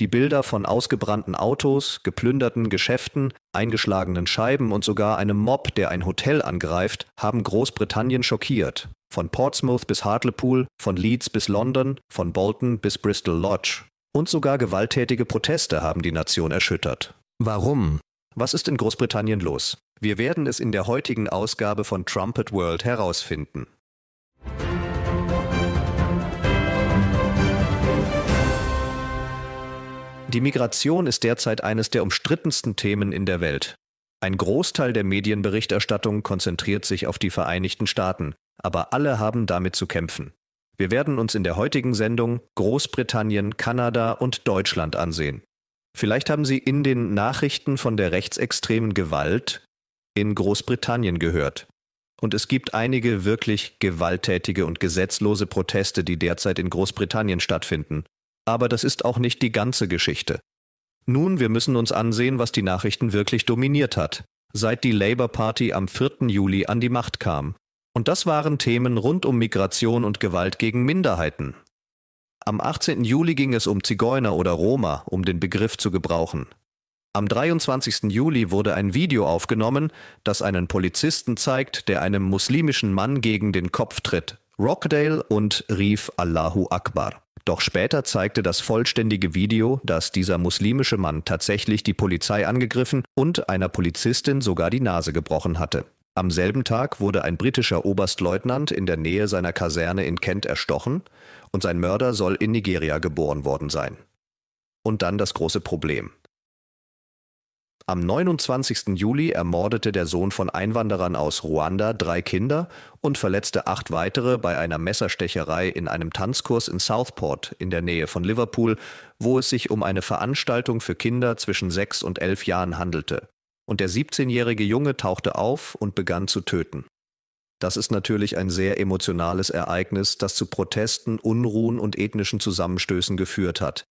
Die Bilder von ausgebrannten Autos, geplünderten Geschäften, eingeschlagenen Scheiben und sogar einem Mob, der ein Hotel angreift, haben Großbritannien schockiert. Von Portsmouth bis Hartlepool, von Leeds bis London, von Bolton bis Bristol Lodge. Und sogar gewalttätige Proteste haben die Nation erschüttert. Warum? Was ist in Großbritannien los? Wir werden es in der heutigen Ausgabe von Trumpet World herausfinden. Die Migration ist derzeit eines der umstrittensten Themen in der Welt. Ein Großteil der Medienberichterstattung konzentriert sich auf die Vereinigten Staaten, aber alle haben damit zu kämpfen. Wir werden uns in der heutigen Sendung Großbritannien, Kanada und Deutschland ansehen. Vielleicht haben Sie in den Nachrichten von der rechtsextremen Gewalt in Großbritannien gehört. Und es gibt einige wirklich gewalttätige und gesetzlose Proteste, die derzeit in Großbritannien stattfinden. Aber das ist auch nicht die ganze Geschichte. Nun, wir müssen uns ansehen, was die Nachrichten wirklich dominiert hat, seit die Labour Party am 4. Juli an die Macht kam. Und das waren Themen rund um Migration und Gewalt gegen Minderheiten. Am 18. Juli ging es um Zigeuner oder Roma, um den Begriff zu gebrauchen. Am 23. Juli wurde ein Video aufgenommen, das einen Polizisten zeigt, der einem muslimischen Mann gegen den Kopf tritt. Rockdale und rief Allahu Akbar. Doch später zeigte das vollständige Video, dass dieser muslimische Mann tatsächlich die Polizei angegriffen und einer Polizistin sogar die Nase gebrochen hatte. Am selben Tag wurde ein britischer Oberstleutnant in der Nähe seiner Kaserne in Kent erstochen und sein Mörder soll in Nigeria geboren worden sein. Und dann das große Problem. Am 29. Juli ermordete der Sohn von Einwanderern aus Ruanda drei Kinder und verletzte acht weitere bei einer Messerstecherei in einem Tanzkurs in Southport in der Nähe von Liverpool, wo es sich um eine Veranstaltung für Kinder zwischen sechs und elf Jahren handelte. Und der 17-jährige Junge tauchte auf und begann zu töten. Das ist natürlich ein sehr emotionales Ereignis, das zu Protesten, Unruhen und ethnischen Zusammenstößen geführt hat.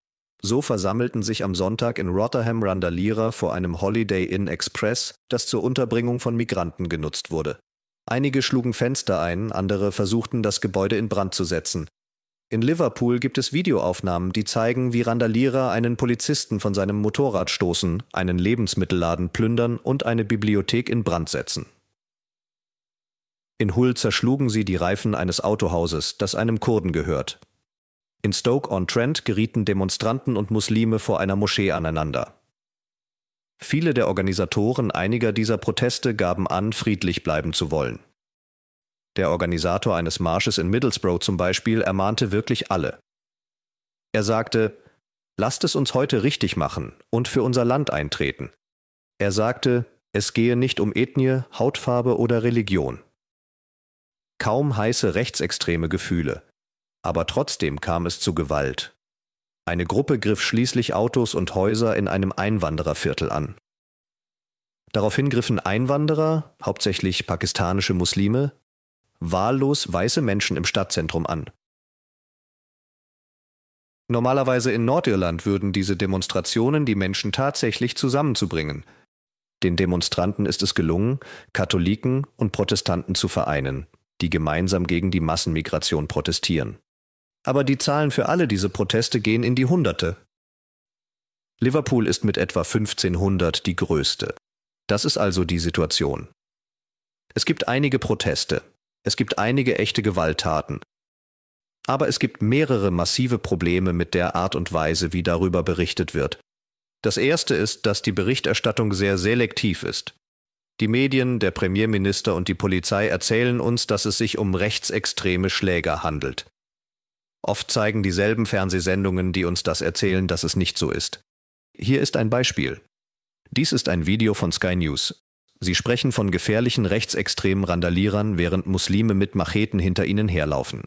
So versammelten sich am Sonntag in Rotherham Randalierer vor einem Holiday Inn Express, das zur Unterbringung von Migranten genutzt wurde. Einige schlugen Fenster ein, andere versuchten, das Gebäude in Brand zu setzen. In Liverpool gibt es Videoaufnahmen, die zeigen, wie Randalierer einen Polizisten von seinem Motorrad stoßen, einen Lebensmittelladen plündern und eine Bibliothek in Brand setzen. In Hull zerschlugen sie die Reifen eines Autohauses, das einem Kurden gehört. In Stoke-on-Trent gerieten Demonstranten und Muslime vor einer Moschee aneinander. Viele der Organisatoren einiger dieser Proteste gaben an, friedlich bleiben zu wollen. Der Organisator eines Marsches in Middlesbrough zum Beispiel ermahnte wirklich alle. Er sagte, Lasst es uns heute richtig machen und für unser Land eintreten. Er sagte, es gehe nicht um Ethnie, Hautfarbe oder Religion. Kaum heiße rechtsextreme Gefühle, aber trotzdem kam es zu Gewalt. Eine Gruppe griff schließlich Autos und Häuser in einem Einwandererviertel an. Daraufhin griffen Einwanderer, hauptsächlich pakistanische Muslime, wahllos weiße Menschen im Stadtzentrum an. Normalerweise in Nordirland würden diese Demonstrationen die Menschen tatsächlich zusammenzubringen. Den Demonstranten ist es gelungen, Katholiken und Protestanten zu vereinen, die gemeinsam gegen die Massenmigration protestieren aber die Zahlen für alle diese Proteste gehen in die Hunderte. Liverpool ist mit etwa 1500 die größte. Das ist also die Situation. Es gibt einige Proteste, es gibt einige echte Gewalttaten, aber es gibt mehrere massive Probleme mit der Art und Weise, wie darüber berichtet wird. Das erste ist, dass die Berichterstattung sehr selektiv ist. Die Medien, der Premierminister und die Polizei erzählen uns, dass es sich um rechtsextreme Schläger handelt. Oft zeigen dieselben Fernsehsendungen, die uns das erzählen, dass es nicht so ist. Hier ist ein Beispiel. Dies ist ein Video von Sky News. Sie sprechen von gefährlichen rechtsextremen Randalierern, während Muslime mit Macheten hinter ihnen herlaufen.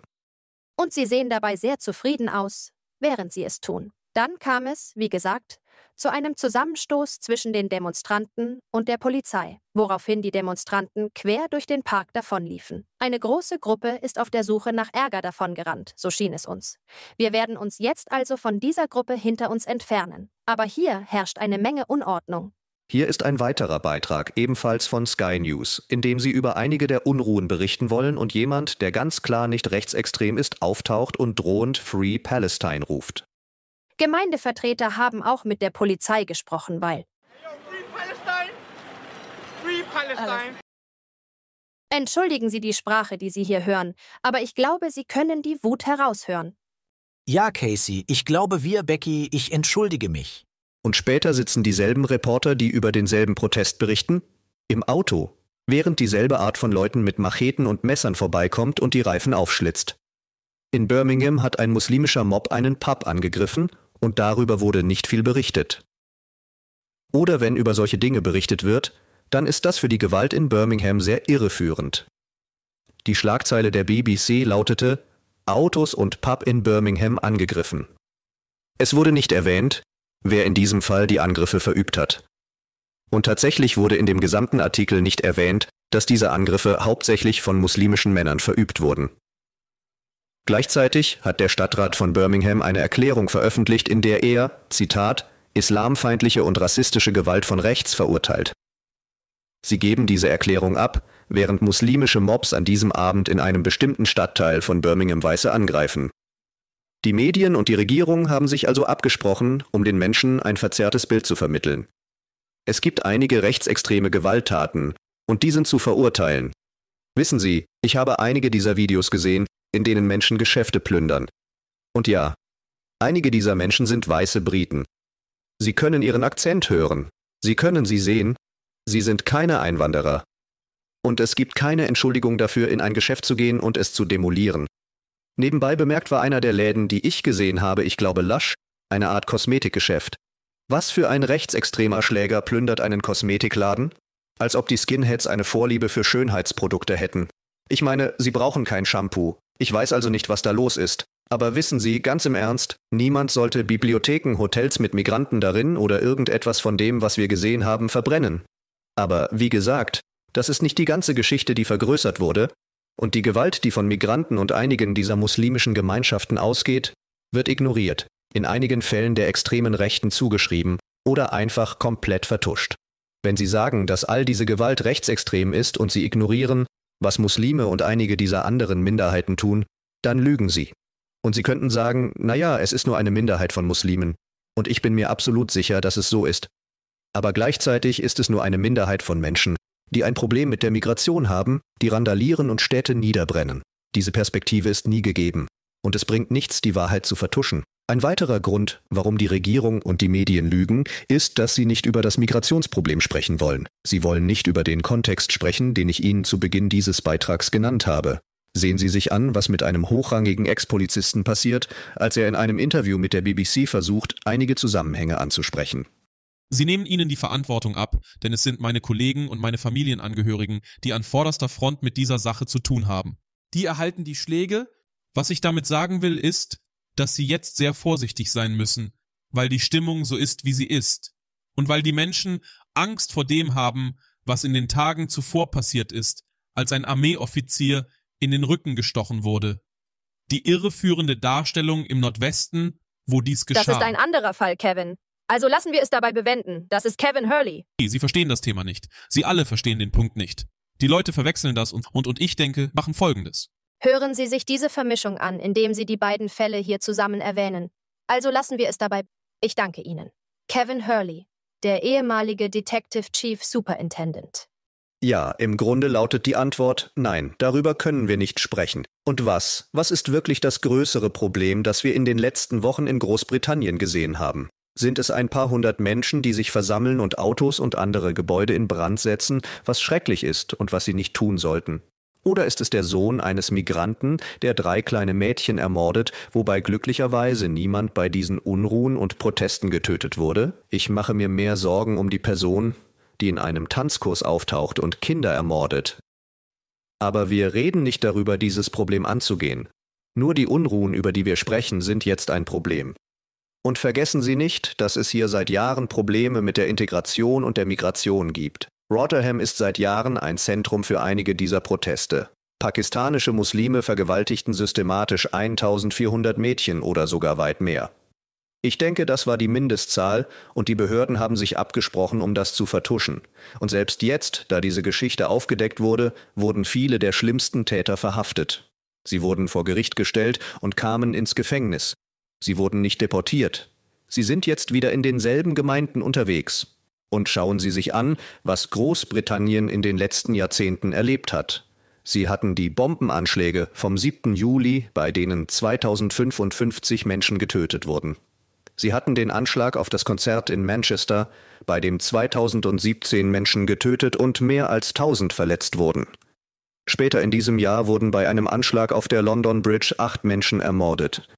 Und sie sehen dabei sehr zufrieden aus, während sie es tun. Dann kam es, wie gesagt, zu einem Zusammenstoß zwischen den Demonstranten und der Polizei, woraufhin die Demonstranten quer durch den Park davonliefen. Eine große Gruppe ist auf der Suche nach Ärger davongerannt, so schien es uns. Wir werden uns jetzt also von dieser Gruppe hinter uns entfernen. Aber hier herrscht eine Menge Unordnung. Hier ist ein weiterer Beitrag, ebenfalls von Sky News, in dem sie über einige der Unruhen berichten wollen und jemand, der ganz klar nicht rechtsextrem ist, auftaucht und drohend Free Palestine ruft. Gemeindevertreter haben auch mit der Polizei gesprochen, weil Entschuldigen Sie die Sprache, die Sie hier hören, aber ich glaube, Sie können die Wut heraushören. Ja, Casey, ich glaube wir, Becky, ich entschuldige mich. Und später sitzen dieselben Reporter, die über denselben Protest berichten, im Auto, während dieselbe Art von Leuten mit Macheten und Messern vorbeikommt und die Reifen aufschlitzt. In Birmingham hat ein muslimischer Mob einen Pub angegriffen und darüber wurde nicht viel berichtet. Oder wenn über solche Dinge berichtet wird, dann ist das für die Gewalt in Birmingham sehr irreführend. Die Schlagzeile der BBC lautete Autos und Pub in Birmingham angegriffen. Es wurde nicht erwähnt, wer in diesem Fall die Angriffe verübt hat. Und tatsächlich wurde in dem gesamten Artikel nicht erwähnt, dass diese Angriffe hauptsächlich von muslimischen Männern verübt wurden. Gleichzeitig hat der Stadtrat von Birmingham eine Erklärung veröffentlicht, in der er, Zitat, islamfeindliche und rassistische Gewalt von rechts verurteilt. Sie geben diese Erklärung ab, während muslimische Mobs an diesem Abend in einem bestimmten Stadtteil von Birmingham Weiße angreifen. Die Medien und die Regierung haben sich also abgesprochen, um den Menschen ein verzerrtes Bild zu vermitteln. Es gibt einige rechtsextreme Gewalttaten, und die sind zu verurteilen, Wissen Sie, ich habe einige dieser Videos gesehen, in denen Menschen Geschäfte plündern. Und ja, einige dieser Menschen sind weiße Briten. Sie können ihren Akzent hören, Sie können sie sehen, sie sind keine Einwanderer. Und es gibt keine Entschuldigung dafür, in ein Geschäft zu gehen und es zu demolieren. Nebenbei bemerkt war einer der Läden, die ich gesehen habe, ich glaube Lasch, eine Art Kosmetikgeschäft. Was für ein rechtsextremer Schläger plündert einen Kosmetikladen? als ob die Skinheads eine Vorliebe für Schönheitsprodukte hätten. Ich meine, sie brauchen kein Shampoo. Ich weiß also nicht, was da los ist. Aber wissen Sie, ganz im Ernst, niemand sollte Bibliotheken, Hotels mit Migranten darin oder irgendetwas von dem, was wir gesehen haben, verbrennen. Aber wie gesagt, das ist nicht die ganze Geschichte, die vergrößert wurde, und die Gewalt, die von Migranten und einigen dieser muslimischen Gemeinschaften ausgeht, wird ignoriert, in einigen Fällen der extremen Rechten zugeschrieben oder einfach komplett vertuscht. Wenn Sie sagen, dass all diese Gewalt rechtsextrem ist und Sie ignorieren, was Muslime und einige dieser anderen Minderheiten tun, dann lügen Sie. Und Sie könnten sagen, naja, es ist nur eine Minderheit von Muslimen. Und ich bin mir absolut sicher, dass es so ist. Aber gleichzeitig ist es nur eine Minderheit von Menschen, die ein Problem mit der Migration haben, die randalieren und Städte niederbrennen. Diese Perspektive ist nie gegeben. Und es bringt nichts, die Wahrheit zu vertuschen. Ein weiterer Grund, warum die Regierung und die Medien lügen, ist, dass sie nicht über das Migrationsproblem sprechen wollen. Sie wollen nicht über den Kontext sprechen, den ich Ihnen zu Beginn dieses Beitrags genannt habe. Sehen Sie sich an, was mit einem hochrangigen Ex-Polizisten passiert, als er in einem Interview mit der BBC versucht, einige Zusammenhänge anzusprechen. Sie nehmen ihnen die Verantwortung ab, denn es sind meine Kollegen und meine Familienangehörigen, die an vorderster Front mit dieser Sache zu tun haben. Die erhalten die Schläge. Was ich damit sagen will, ist, dass sie jetzt sehr vorsichtig sein müssen, weil die Stimmung so ist, wie sie ist, und weil die Menschen Angst vor dem haben, was in den Tagen zuvor passiert ist, als ein Armeeoffizier in den Rücken gestochen wurde. Die irreführende Darstellung im Nordwesten, wo dies geschah. Das ist ein anderer Fall, Kevin. Also lassen wir es dabei bewenden. Das ist Kevin Hurley. Sie verstehen das Thema nicht. Sie alle verstehen den Punkt nicht. Die Leute verwechseln das und, und, ich denke, machen Folgendes. Hören Sie sich diese Vermischung an, indem Sie die beiden Fälle hier zusammen erwähnen. Also lassen wir es dabei. Ich danke Ihnen. Kevin Hurley, der ehemalige Detective Chief Superintendent. Ja, im Grunde lautet die Antwort Nein, darüber können wir nicht sprechen. Und was? Was ist wirklich das größere Problem, das wir in den letzten Wochen in Großbritannien gesehen haben? Sind es ein paar hundert Menschen, die sich versammeln und Autos und andere Gebäude in Brand setzen, was schrecklich ist und was sie nicht tun sollten? Oder ist es der Sohn eines Migranten, der drei kleine Mädchen ermordet, wobei glücklicherweise niemand bei diesen Unruhen und Protesten getötet wurde? Ich mache mir mehr Sorgen um die Person, die in einem Tanzkurs auftaucht und Kinder ermordet. Aber wir reden nicht darüber, dieses Problem anzugehen. Nur die Unruhen, über die wir sprechen, sind jetzt ein Problem. Und vergessen Sie nicht, dass es hier seit Jahren Probleme mit der Integration und der Migration gibt. Rotterdam ist seit Jahren ein Zentrum für einige dieser Proteste. Pakistanische Muslime vergewaltigten systematisch 1400 Mädchen oder sogar weit mehr. Ich denke, das war die Mindestzahl und die Behörden haben sich abgesprochen, um das zu vertuschen. Und selbst jetzt, da diese Geschichte aufgedeckt wurde, wurden viele der schlimmsten Täter verhaftet. Sie wurden vor Gericht gestellt und kamen ins Gefängnis. Sie wurden nicht deportiert. Sie sind jetzt wieder in denselben Gemeinden unterwegs. Und schauen Sie sich an, was Großbritannien in den letzten Jahrzehnten erlebt hat. Sie hatten die Bombenanschläge vom 7. Juli, bei denen 2055 Menschen getötet wurden. Sie hatten den Anschlag auf das Konzert in Manchester, bei dem 2017 Menschen getötet und mehr als 1000 verletzt wurden. Später in diesem Jahr wurden bei einem Anschlag auf der London Bridge acht Menschen ermordet.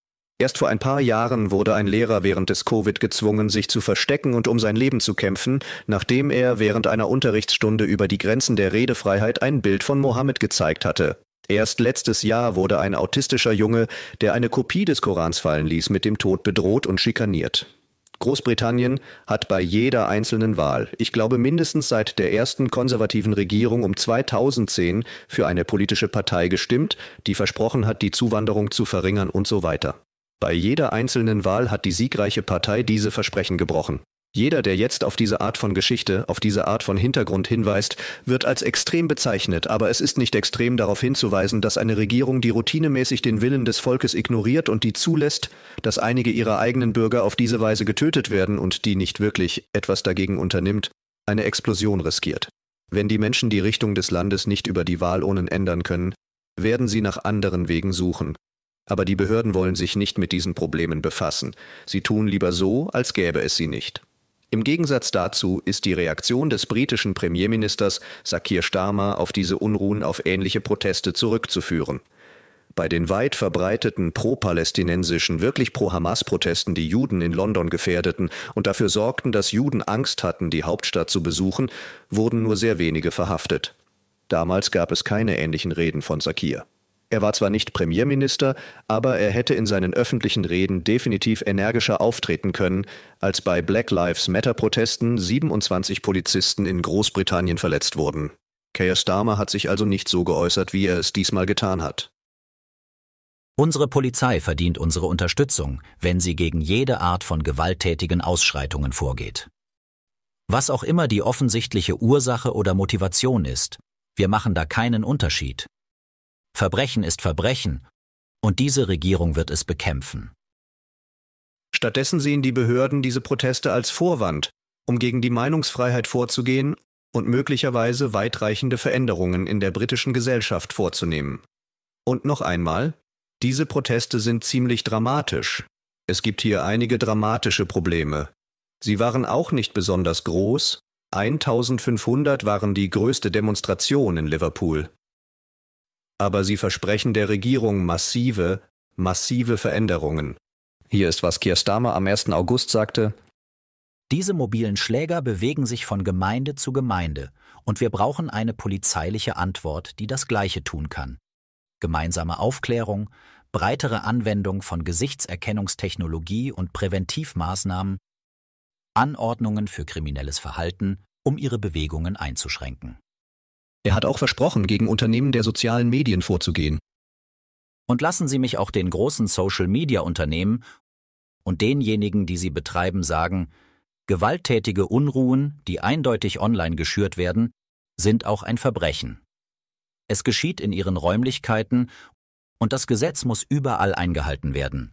Erst vor ein paar Jahren wurde ein Lehrer während des Covid gezwungen, sich zu verstecken und um sein Leben zu kämpfen, nachdem er während einer Unterrichtsstunde über die Grenzen der Redefreiheit ein Bild von Mohammed gezeigt hatte. Erst letztes Jahr wurde ein autistischer Junge, der eine Kopie des Korans fallen ließ, mit dem Tod bedroht und schikaniert. Großbritannien hat bei jeder einzelnen Wahl, ich glaube mindestens seit der ersten konservativen Regierung um 2010, für eine politische Partei gestimmt, die versprochen hat, die Zuwanderung zu verringern und so weiter. Bei jeder einzelnen Wahl hat die siegreiche Partei diese Versprechen gebrochen. Jeder, der jetzt auf diese Art von Geschichte, auf diese Art von Hintergrund hinweist, wird als extrem bezeichnet, aber es ist nicht extrem darauf hinzuweisen, dass eine Regierung, die routinemäßig den Willen des Volkes ignoriert und die zulässt, dass einige ihrer eigenen Bürger auf diese Weise getötet werden und die nicht wirklich etwas dagegen unternimmt, eine Explosion riskiert. Wenn die Menschen die Richtung des Landes nicht über die Wahl ohne ändern können, werden sie nach anderen Wegen suchen, aber die Behörden wollen sich nicht mit diesen Problemen befassen. Sie tun lieber so, als gäbe es sie nicht. Im Gegensatz dazu ist die Reaktion des britischen Premierministers Sakir Starmer auf diese Unruhen auf ähnliche Proteste zurückzuführen. Bei den weit verbreiteten pro-palästinensischen, wirklich pro-Hamas-Protesten, die Juden in London gefährdeten und dafür sorgten, dass Juden Angst hatten, die Hauptstadt zu besuchen, wurden nur sehr wenige verhaftet. Damals gab es keine ähnlichen Reden von Sakir. Er war zwar nicht Premierminister, aber er hätte in seinen öffentlichen Reden definitiv energischer auftreten können, als bei Black Lives Matter-Protesten 27 Polizisten in Großbritannien verletzt wurden. Keir Starmer hat sich also nicht so geäußert, wie er es diesmal getan hat. Unsere Polizei verdient unsere Unterstützung, wenn sie gegen jede Art von gewalttätigen Ausschreitungen vorgeht. Was auch immer die offensichtliche Ursache oder Motivation ist, wir machen da keinen Unterschied. Verbrechen ist Verbrechen, und diese Regierung wird es bekämpfen. Stattdessen sehen die Behörden diese Proteste als Vorwand, um gegen die Meinungsfreiheit vorzugehen und möglicherweise weitreichende Veränderungen in der britischen Gesellschaft vorzunehmen. Und noch einmal, diese Proteste sind ziemlich dramatisch. Es gibt hier einige dramatische Probleme. Sie waren auch nicht besonders groß, 1500 waren die größte Demonstration in Liverpool aber sie versprechen der Regierung massive, massive Veränderungen. Hier ist, was Keir Starmer am 1. August sagte. Diese mobilen Schläger bewegen sich von Gemeinde zu Gemeinde und wir brauchen eine polizeiliche Antwort, die das Gleiche tun kann. Gemeinsame Aufklärung, breitere Anwendung von Gesichtserkennungstechnologie und Präventivmaßnahmen, Anordnungen für kriminelles Verhalten, um ihre Bewegungen einzuschränken. Er hat auch versprochen, gegen Unternehmen der sozialen Medien vorzugehen. Und lassen Sie mich auch den großen Social-Media-Unternehmen und denjenigen, die sie betreiben, sagen, gewalttätige Unruhen, die eindeutig online geschürt werden, sind auch ein Verbrechen. Es geschieht in ihren Räumlichkeiten und das Gesetz muss überall eingehalten werden.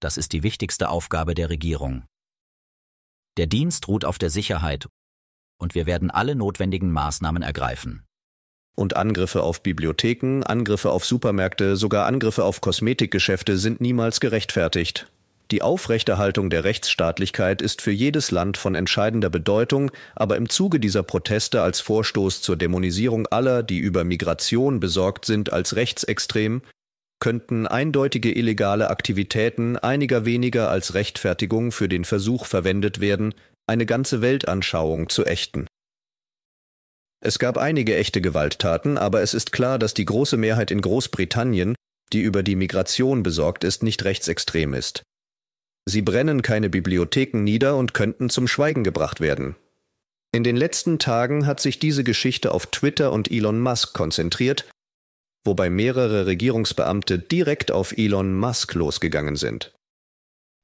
Das ist die wichtigste Aufgabe der Regierung. Der Dienst ruht auf der Sicherheit und wir werden alle notwendigen Maßnahmen ergreifen. Und Angriffe auf Bibliotheken, Angriffe auf Supermärkte, sogar Angriffe auf Kosmetikgeschäfte sind niemals gerechtfertigt. Die Aufrechterhaltung der Rechtsstaatlichkeit ist für jedes Land von entscheidender Bedeutung, aber im Zuge dieser Proteste als Vorstoß zur Dämonisierung aller, die über Migration besorgt sind, als rechtsextrem, könnten eindeutige illegale Aktivitäten einiger weniger als Rechtfertigung für den Versuch verwendet werden, eine ganze Weltanschauung zu ächten. Es gab einige echte Gewalttaten, aber es ist klar, dass die große Mehrheit in Großbritannien, die über die Migration besorgt ist, nicht rechtsextrem ist. Sie brennen keine Bibliotheken nieder und könnten zum Schweigen gebracht werden. In den letzten Tagen hat sich diese Geschichte auf Twitter und Elon Musk konzentriert, wobei mehrere Regierungsbeamte direkt auf Elon Musk losgegangen sind.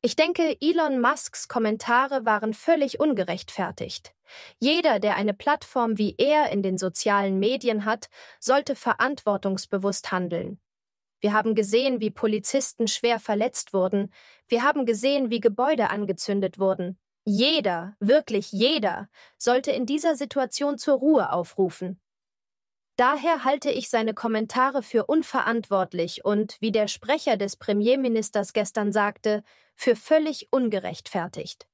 Ich denke, Elon Musks Kommentare waren völlig ungerechtfertigt. Jeder, der eine Plattform wie er in den sozialen Medien hat, sollte verantwortungsbewusst handeln. Wir haben gesehen, wie Polizisten schwer verletzt wurden. Wir haben gesehen, wie Gebäude angezündet wurden. Jeder, wirklich jeder, sollte in dieser Situation zur Ruhe aufrufen. Daher halte ich seine Kommentare für unverantwortlich und, wie der Sprecher des Premierministers gestern sagte, für völlig ungerechtfertigt.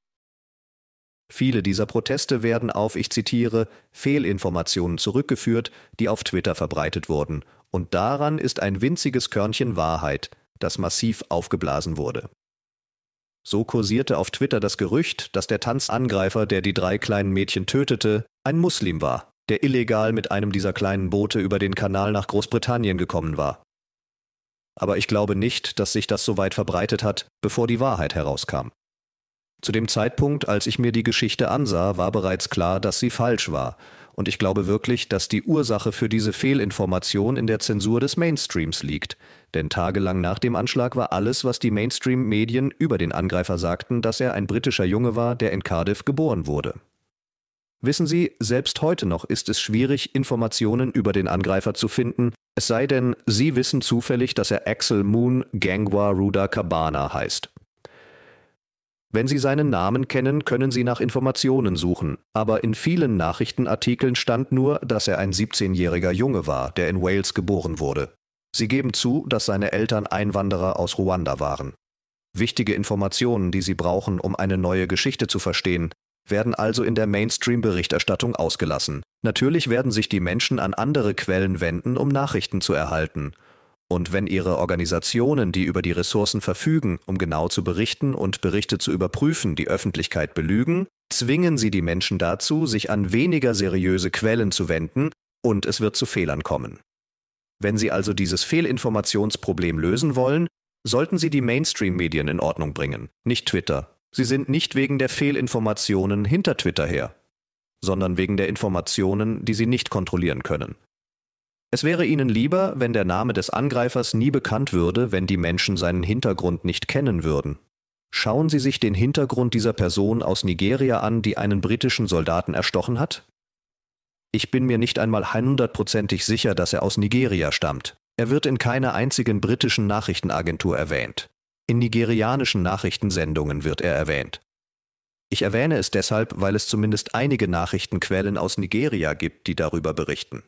Viele dieser Proteste werden auf, ich zitiere, Fehlinformationen zurückgeführt, die auf Twitter verbreitet wurden. Und daran ist ein winziges Körnchen Wahrheit, das massiv aufgeblasen wurde. So kursierte auf Twitter das Gerücht, dass der Tanzangreifer, der die drei kleinen Mädchen tötete, ein Muslim war der illegal mit einem dieser kleinen Boote über den Kanal nach Großbritannien gekommen war. Aber ich glaube nicht, dass sich das so weit verbreitet hat, bevor die Wahrheit herauskam. Zu dem Zeitpunkt, als ich mir die Geschichte ansah, war bereits klar, dass sie falsch war, und ich glaube wirklich, dass die Ursache für diese Fehlinformation in der Zensur des Mainstreams liegt, denn tagelang nach dem Anschlag war alles, was die Mainstream-Medien über den Angreifer sagten, dass er ein britischer Junge war, der in Cardiff geboren wurde. Wissen Sie, selbst heute noch ist es schwierig, Informationen über den Angreifer zu finden, es sei denn, Sie wissen zufällig, dass er Axel Moon Gangwa Ruda Cabana heißt. Wenn Sie seinen Namen kennen, können Sie nach Informationen suchen, aber in vielen Nachrichtenartikeln stand nur, dass er ein 17-jähriger Junge war, der in Wales geboren wurde. Sie geben zu, dass seine Eltern Einwanderer aus Ruanda waren. Wichtige Informationen, die Sie brauchen, um eine neue Geschichte zu verstehen, werden also in der Mainstream-Berichterstattung ausgelassen. Natürlich werden sich die Menschen an andere Quellen wenden, um Nachrichten zu erhalten. Und wenn ihre Organisationen, die über die Ressourcen verfügen, um genau zu berichten und Berichte zu überprüfen, die Öffentlichkeit belügen, zwingen sie die Menschen dazu, sich an weniger seriöse Quellen zu wenden, und es wird zu Fehlern kommen. Wenn Sie also dieses Fehlinformationsproblem lösen wollen, sollten Sie die Mainstream-Medien in Ordnung bringen, nicht Twitter, Sie sind nicht wegen der Fehlinformationen hinter Twitter her, sondern wegen der Informationen, die Sie nicht kontrollieren können. Es wäre Ihnen lieber, wenn der Name des Angreifers nie bekannt würde, wenn die Menschen seinen Hintergrund nicht kennen würden. Schauen Sie sich den Hintergrund dieser Person aus Nigeria an, die einen britischen Soldaten erstochen hat? Ich bin mir nicht einmal hundertprozentig sicher, dass er aus Nigeria stammt. Er wird in keiner einzigen britischen Nachrichtenagentur erwähnt. In nigerianischen Nachrichtensendungen wird er erwähnt. Ich erwähne es deshalb, weil es zumindest einige Nachrichtenquellen aus Nigeria gibt, die darüber berichten.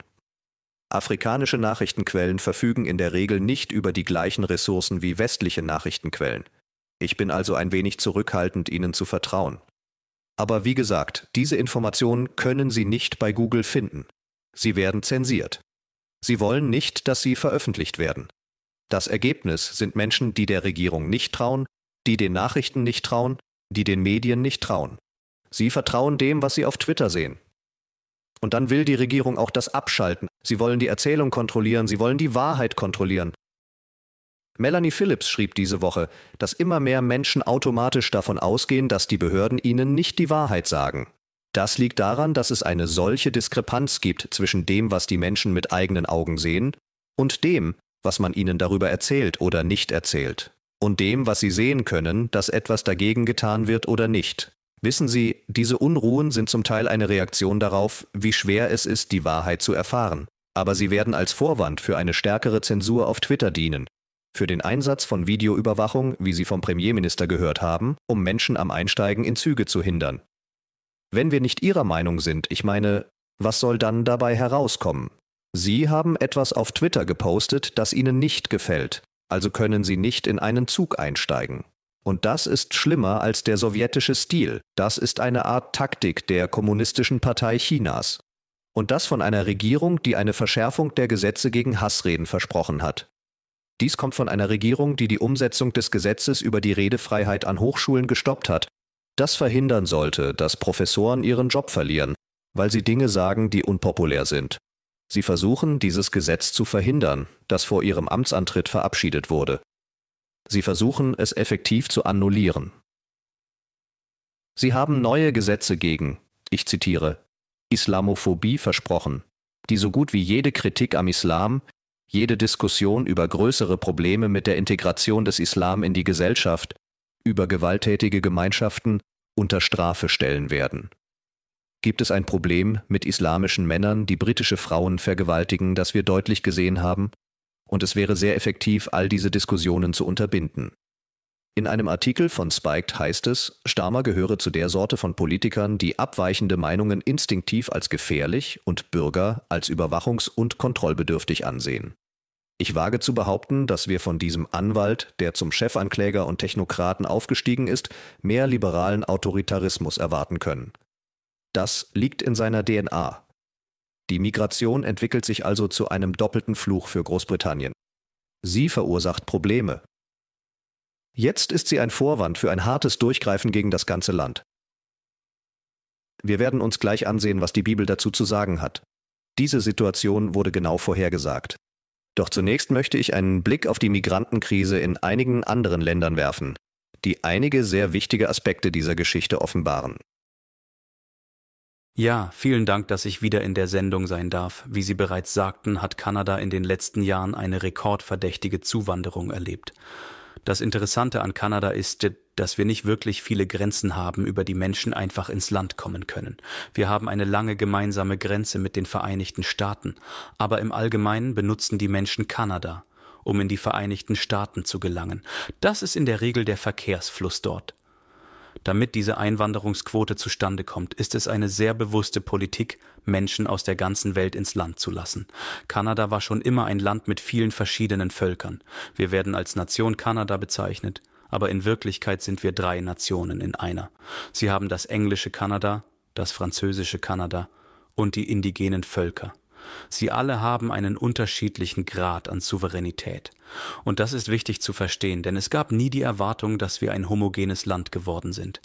Afrikanische Nachrichtenquellen verfügen in der Regel nicht über die gleichen Ressourcen wie westliche Nachrichtenquellen. Ich bin also ein wenig zurückhaltend, ihnen zu vertrauen. Aber wie gesagt, diese Informationen können Sie nicht bei Google finden. Sie werden zensiert. Sie wollen nicht, dass sie veröffentlicht werden. Das Ergebnis sind Menschen, die der Regierung nicht trauen, die den Nachrichten nicht trauen, die den Medien nicht trauen. Sie vertrauen dem, was sie auf Twitter sehen. Und dann will die Regierung auch das abschalten. Sie wollen die Erzählung kontrollieren, sie wollen die Wahrheit kontrollieren. Melanie Phillips schrieb diese Woche, dass immer mehr Menschen automatisch davon ausgehen, dass die Behörden ihnen nicht die Wahrheit sagen. Das liegt daran, dass es eine solche Diskrepanz gibt zwischen dem, was die Menschen mit eigenen Augen sehen, und dem, was man ihnen darüber erzählt oder nicht erzählt, und dem, was sie sehen können, dass etwas dagegen getan wird oder nicht. Wissen Sie, diese Unruhen sind zum Teil eine Reaktion darauf, wie schwer es ist, die Wahrheit zu erfahren, aber sie werden als Vorwand für eine stärkere Zensur auf Twitter dienen, für den Einsatz von Videoüberwachung, wie Sie vom Premierminister gehört haben, um Menschen am Einsteigen in Züge zu hindern. Wenn wir nicht Ihrer Meinung sind, ich meine, was soll dann dabei herauskommen? Sie haben etwas auf Twitter gepostet, das Ihnen nicht gefällt, also können Sie nicht in einen Zug einsteigen. Und das ist schlimmer als der sowjetische Stil, das ist eine Art Taktik der Kommunistischen Partei Chinas. Und das von einer Regierung, die eine Verschärfung der Gesetze gegen Hassreden versprochen hat. Dies kommt von einer Regierung, die die Umsetzung des Gesetzes über die Redefreiheit an Hochschulen gestoppt hat, das verhindern sollte, dass Professoren ihren Job verlieren, weil sie Dinge sagen, die unpopulär sind. Sie versuchen, dieses Gesetz zu verhindern, das vor Ihrem Amtsantritt verabschiedet wurde. Sie versuchen, es effektiv zu annullieren. Sie haben neue Gesetze gegen, ich zitiere, Islamophobie versprochen, die so gut wie jede Kritik am Islam, jede Diskussion über größere Probleme mit der Integration des Islam in die Gesellschaft, über gewalttätige Gemeinschaften unter Strafe stellen werden gibt es ein Problem mit islamischen Männern, die britische Frauen vergewaltigen, das wir deutlich gesehen haben, und es wäre sehr effektiv, all diese Diskussionen zu unterbinden. In einem Artikel von Spiked heißt es, Starmer gehöre zu der Sorte von Politikern, die abweichende Meinungen instinktiv als gefährlich und Bürger als überwachungs- und kontrollbedürftig ansehen. Ich wage zu behaupten, dass wir von diesem Anwalt, der zum Chefankläger und Technokraten aufgestiegen ist, mehr liberalen Autoritarismus erwarten können. Das liegt in seiner DNA. Die Migration entwickelt sich also zu einem doppelten Fluch für Großbritannien. Sie verursacht Probleme. Jetzt ist sie ein Vorwand für ein hartes Durchgreifen gegen das ganze Land. Wir werden uns gleich ansehen, was die Bibel dazu zu sagen hat. Diese Situation wurde genau vorhergesagt. Doch zunächst möchte ich einen Blick auf die Migrantenkrise in einigen anderen Ländern werfen, die einige sehr wichtige Aspekte dieser Geschichte offenbaren. Ja, vielen Dank, dass ich wieder in der Sendung sein darf. Wie Sie bereits sagten, hat Kanada in den letzten Jahren eine rekordverdächtige Zuwanderung erlebt. Das Interessante an Kanada ist, dass wir nicht wirklich viele Grenzen haben, über die Menschen einfach ins Land kommen können. Wir haben eine lange gemeinsame Grenze mit den Vereinigten Staaten, aber im Allgemeinen benutzen die Menschen Kanada, um in die Vereinigten Staaten zu gelangen. Das ist in der Regel der Verkehrsfluss dort. Damit diese Einwanderungsquote zustande kommt, ist es eine sehr bewusste Politik, Menschen aus der ganzen Welt ins Land zu lassen. Kanada war schon immer ein Land mit vielen verschiedenen Völkern. Wir werden als Nation Kanada bezeichnet, aber in Wirklichkeit sind wir drei Nationen in einer. Sie haben das englische Kanada, das französische Kanada und die indigenen Völker. Sie alle haben einen unterschiedlichen Grad an Souveränität. Und das ist wichtig zu verstehen, denn es gab nie die Erwartung, dass wir ein homogenes Land geworden sind.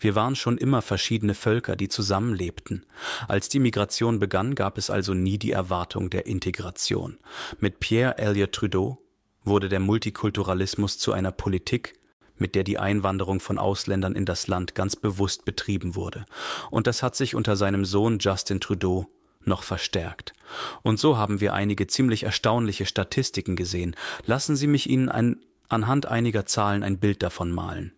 Wir waren schon immer verschiedene Völker, die zusammenlebten. Als die Migration begann, gab es also nie die Erwartung der Integration. Mit Pierre Elliott Trudeau wurde der Multikulturalismus zu einer Politik, mit der die Einwanderung von Ausländern in das Land ganz bewusst betrieben wurde. Und das hat sich unter seinem Sohn Justin Trudeau noch verstärkt. Und so haben wir einige ziemlich erstaunliche Statistiken gesehen. Lassen Sie mich Ihnen ein, anhand einiger Zahlen ein Bild davon malen.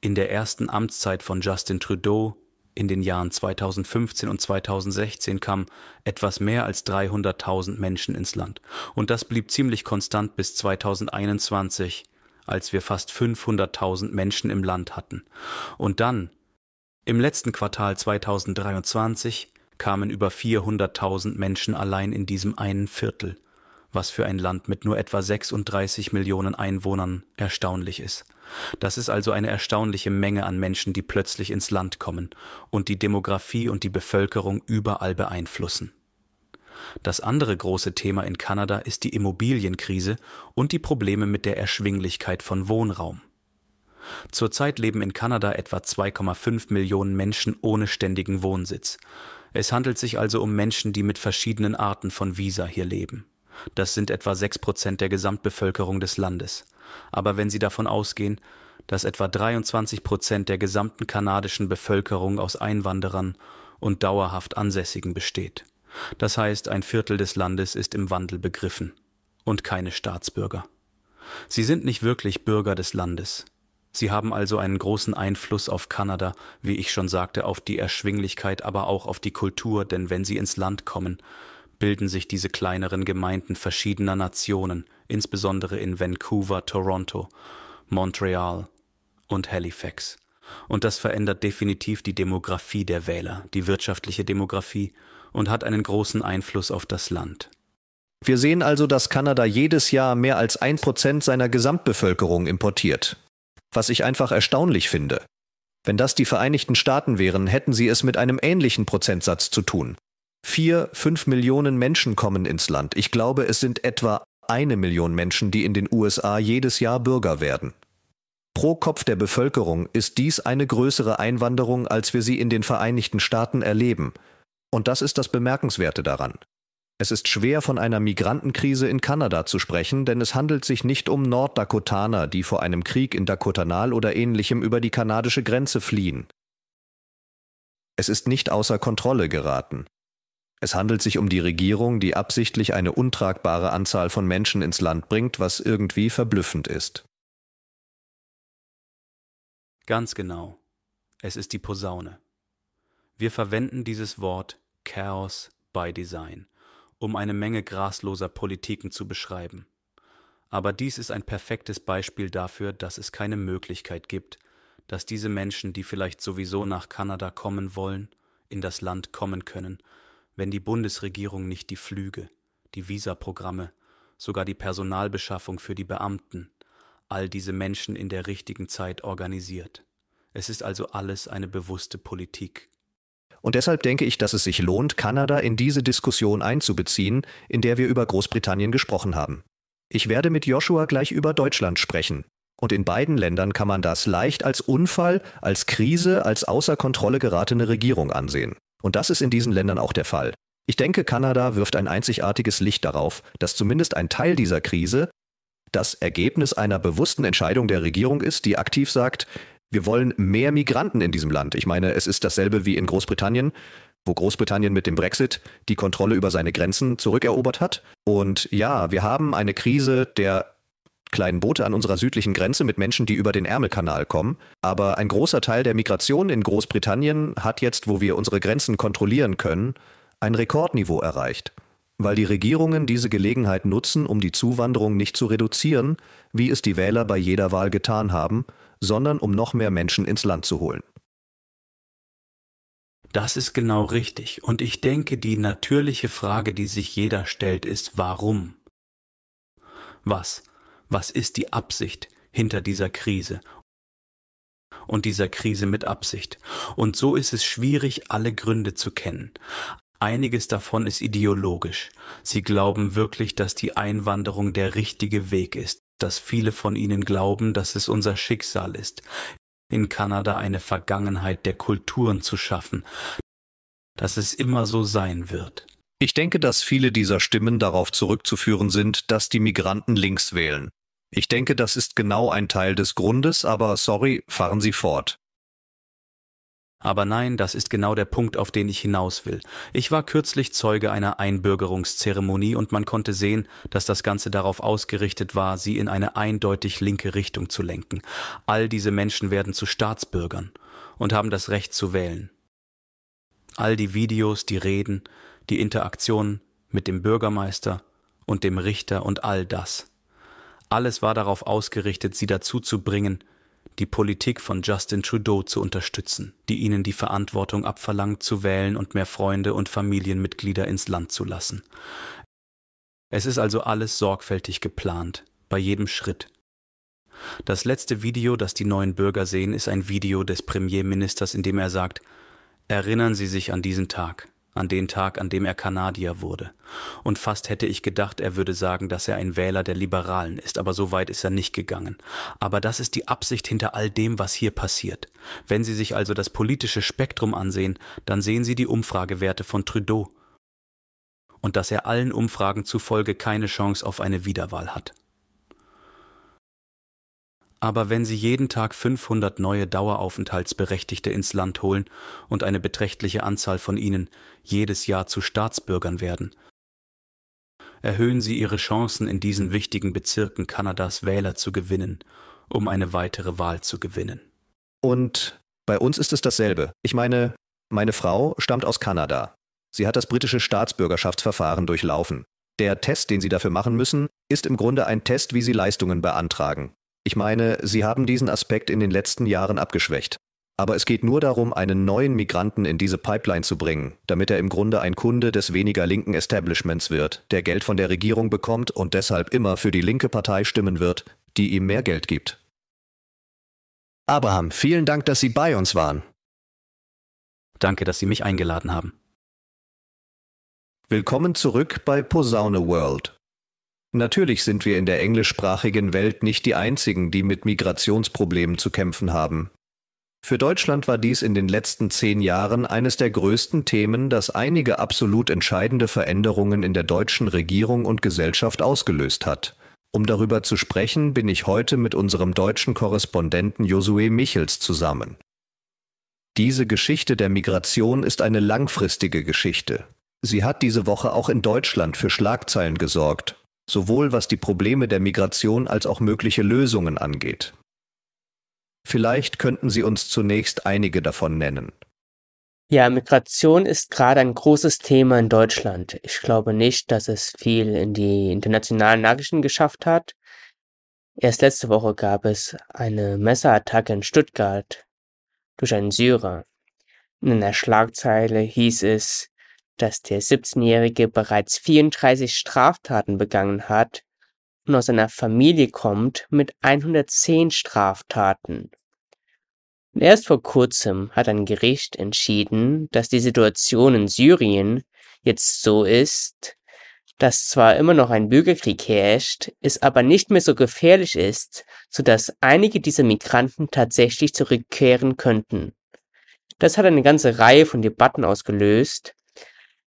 In der ersten Amtszeit von Justin Trudeau in den Jahren 2015 und 2016 kamen etwas mehr als 300.000 Menschen ins Land. Und das blieb ziemlich konstant bis 2021, als wir fast 500.000 Menschen im Land hatten. Und dann, im letzten Quartal 2023, kamen über 400.000 Menschen allein in diesem einen Viertel, was für ein Land mit nur etwa 36 Millionen Einwohnern erstaunlich ist. Das ist also eine erstaunliche Menge an Menschen, die plötzlich ins Land kommen und die Demografie und die Bevölkerung überall beeinflussen. Das andere große Thema in Kanada ist die Immobilienkrise und die Probleme mit der Erschwinglichkeit von Wohnraum. Zurzeit leben in Kanada etwa 2,5 Millionen Menschen ohne ständigen Wohnsitz. Es handelt sich also um Menschen, die mit verschiedenen Arten von Visa hier leben. Das sind etwa 6% der Gesamtbevölkerung des Landes. Aber wenn Sie davon ausgehen, dass etwa 23% der gesamten kanadischen Bevölkerung aus Einwanderern und dauerhaft Ansässigen besteht. Das heißt, ein Viertel des Landes ist im Wandel begriffen und keine Staatsbürger. Sie sind nicht wirklich Bürger des Landes. Sie haben also einen großen Einfluss auf Kanada, wie ich schon sagte, auf die Erschwinglichkeit, aber auch auf die Kultur, denn wenn Sie ins Land kommen, bilden sich diese kleineren Gemeinden verschiedener Nationen, insbesondere in Vancouver, Toronto, Montreal und Halifax. Und das verändert definitiv die Demografie der Wähler, die wirtschaftliche Demografie, und hat einen großen Einfluss auf das Land. Wir sehen also, dass Kanada jedes Jahr mehr als ein Prozent seiner Gesamtbevölkerung importiert was ich einfach erstaunlich finde. Wenn das die Vereinigten Staaten wären, hätten sie es mit einem ähnlichen Prozentsatz zu tun. Vier, fünf Millionen Menschen kommen ins Land. Ich glaube, es sind etwa eine Million Menschen, die in den USA jedes Jahr Bürger werden. Pro Kopf der Bevölkerung ist dies eine größere Einwanderung, als wir sie in den Vereinigten Staaten erleben. Und das ist das Bemerkenswerte daran. Es ist schwer, von einer Migrantenkrise in Kanada zu sprechen, denn es handelt sich nicht um Norddakotaner, die vor einem Krieg in Dakotanal oder ähnlichem über die kanadische Grenze fliehen. Es ist nicht außer Kontrolle geraten. Es handelt sich um die Regierung, die absichtlich eine untragbare Anzahl von Menschen ins Land bringt, was irgendwie verblüffend ist. Ganz genau. Es ist die Posaune. Wir verwenden dieses Wort Chaos by Design um eine Menge grasloser Politiken zu beschreiben. Aber dies ist ein perfektes Beispiel dafür, dass es keine Möglichkeit gibt, dass diese Menschen, die vielleicht sowieso nach Kanada kommen wollen, in das Land kommen können, wenn die Bundesregierung nicht die Flüge, die Visaprogramme, sogar die Personalbeschaffung für die Beamten, all diese Menschen in der richtigen Zeit organisiert. Es ist also alles eine bewusste Politik und deshalb denke ich, dass es sich lohnt, Kanada in diese Diskussion einzubeziehen, in der wir über Großbritannien gesprochen haben. Ich werde mit Joshua gleich über Deutschland sprechen. Und in beiden Ländern kann man das leicht als Unfall, als Krise, als außer Kontrolle geratene Regierung ansehen. Und das ist in diesen Ländern auch der Fall. Ich denke, Kanada wirft ein einzigartiges Licht darauf, dass zumindest ein Teil dieser Krise das Ergebnis einer bewussten Entscheidung der Regierung ist, die aktiv sagt, wir wollen mehr Migranten in diesem Land. Ich meine, es ist dasselbe wie in Großbritannien, wo Großbritannien mit dem Brexit die Kontrolle über seine Grenzen zurückerobert hat. Und ja, wir haben eine Krise der kleinen Boote an unserer südlichen Grenze mit Menschen, die über den Ärmelkanal kommen. Aber ein großer Teil der Migration in Großbritannien hat jetzt, wo wir unsere Grenzen kontrollieren können, ein Rekordniveau erreicht. Weil die Regierungen diese Gelegenheit nutzen, um die Zuwanderung nicht zu reduzieren, wie es die Wähler bei jeder Wahl getan haben, sondern um noch mehr Menschen ins Land zu holen. Das ist genau richtig. Und ich denke, die natürliche Frage, die sich jeder stellt, ist, warum? Was? Was ist die Absicht hinter dieser Krise? Und dieser Krise mit Absicht. Und so ist es schwierig, alle Gründe zu kennen. Einiges davon ist ideologisch. Sie glauben wirklich, dass die Einwanderung der richtige Weg ist dass viele von ihnen glauben, dass es unser Schicksal ist, in Kanada eine Vergangenheit der Kulturen zu schaffen, dass es immer so sein wird. Ich denke, dass viele dieser Stimmen darauf zurückzuführen sind, dass die Migranten links wählen. Ich denke, das ist genau ein Teil des Grundes, aber sorry, fahren Sie fort. Aber nein, das ist genau der Punkt, auf den ich hinaus will. Ich war kürzlich Zeuge einer Einbürgerungszeremonie und man konnte sehen, dass das Ganze darauf ausgerichtet war, sie in eine eindeutig linke Richtung zu lenken. All diese Menschen werden zu Staatsbürgern und haben das Recht zu wählen. All die Videos, die Reden, die Interaktionen mit dem Bürgermeister und dem Richter und all das. Alles war darauf ausgerichtet, sie dazu zu bringen, die Politik von Justin Trudeau zu unterstützen, die ihnen die Verantwortung abverlangt, zu wählen und mehr Freunde und Familienmitglieder ins Land zu lassen. Es ist also alles sorgfältig geplant, bei jedem Schritt. Das letzte Video, das die neuen Bürger sehen, ist ein Video des Premierministers, in dem er sagt, Erinnern Sie sich an diesen Tag an den Tag, an dem er Kanadier wurde. Und fast hätte ich gedacht, er würde sagen, dass er ein Wähler der Liberalen ist, aber so weit ist er nicht gegangen. Aber das ist die Absicht hinter all dem, was hier passiert. Wenn Sie sich also das politische Spektrum ansehen, dann sehen Sie die Umfragewerte von Trudeau und dass er allen Umfragen zufolge keine Chance auf eine Wiederwahl hat. Aber wenn Sie jeden Tag 500 neue Daueraufenthaltsberechtigte ins Land holen und eine beträchtliche Anzahl von ihnen jedes Jahr zu Staatsbürgern werden, erhöhen Sie Ihre Chancen, in diesen wichtigen Bezirken Kanadas Wähler zu gewinnen, um eine weitere Wahl zu gewinnen. Und bei uns ist es dasselbe. Ich meine, meine Frau stammt aus Kanada. Sie hat das britische Staatsbürgerschaftsverfahren durchlaufen. Der Test, den Sie dafür machen müssen, ist im Grunde ein Test, wie Sie Leistungen beantragen. Ich meine, Sie haben diesen Aspekt in den letzten Jahren abgeschwächt. Aber es geht nur darum, einen neuen Migranten in diese Pipeline zu bringen, damit er im Grunde ein Kunde des weniger linken Establishments wird, der Geld von der Regierung bekommt und deshalb immer für die linke Partei stimmen wird, die ihm mehr Geld gibt. Abraham, vielen Dank, dass Sie bei uns waren. Danke, dass Sie mich eingeladen haben. Willkommen zurück bei Posaune World. Natürlich sind wir in der englischsprachigen Welt nicht die Einzigen, die mit Migrationsproblemen zu kämpfen haben. Für Deutschland war dies in den letzten zehn Jahren eines der größten Themen, das einige absolut entscheidende Veränderungen in der deutschen Regierung und Gesellschaft ausgelöst hat. Um darüber zu sprechen, bin ich heute mit unserem deutschen Korrespondenten Josué Michels zusammen. Diese Geschichte der Migration ist eine langfristige Geschichte. Sie hat diese Woche auch in Deutschland für Schlagzeilen gesorgt, sowohl was die Probleme der Migration als auch mögliche Lösungen angeht. Vielleicht könnten Sie uns zunächst einige davon nennen. Ja, Migration ist gerade ein großes Thema in Deutschland. Ich glaube nicht, dass es viel in die internationalen Nachrichten geschafft hat. Erst letzte Woche gab es eine Messerattacke in Stuttgart durch einen Syrer. In einer Schlagzeile hieß es, dass der 17-Jährige bereits 34 Straftaten begangen hat und aus einer Familie kommt mit 110 Straftaten. Und erst vor kurzem hat ein Gericht entschieden, dass die Situation in Syrien jetzt so ist, dass zwar immer noch ein Bürgerkrieg herrscht, es aber nicht mehr so gefährlich ist, sodass einige dieser Migranten tatsächlich zurückkehren könnten. Das hat eine ganze Reihe von Debatten ausgelöst,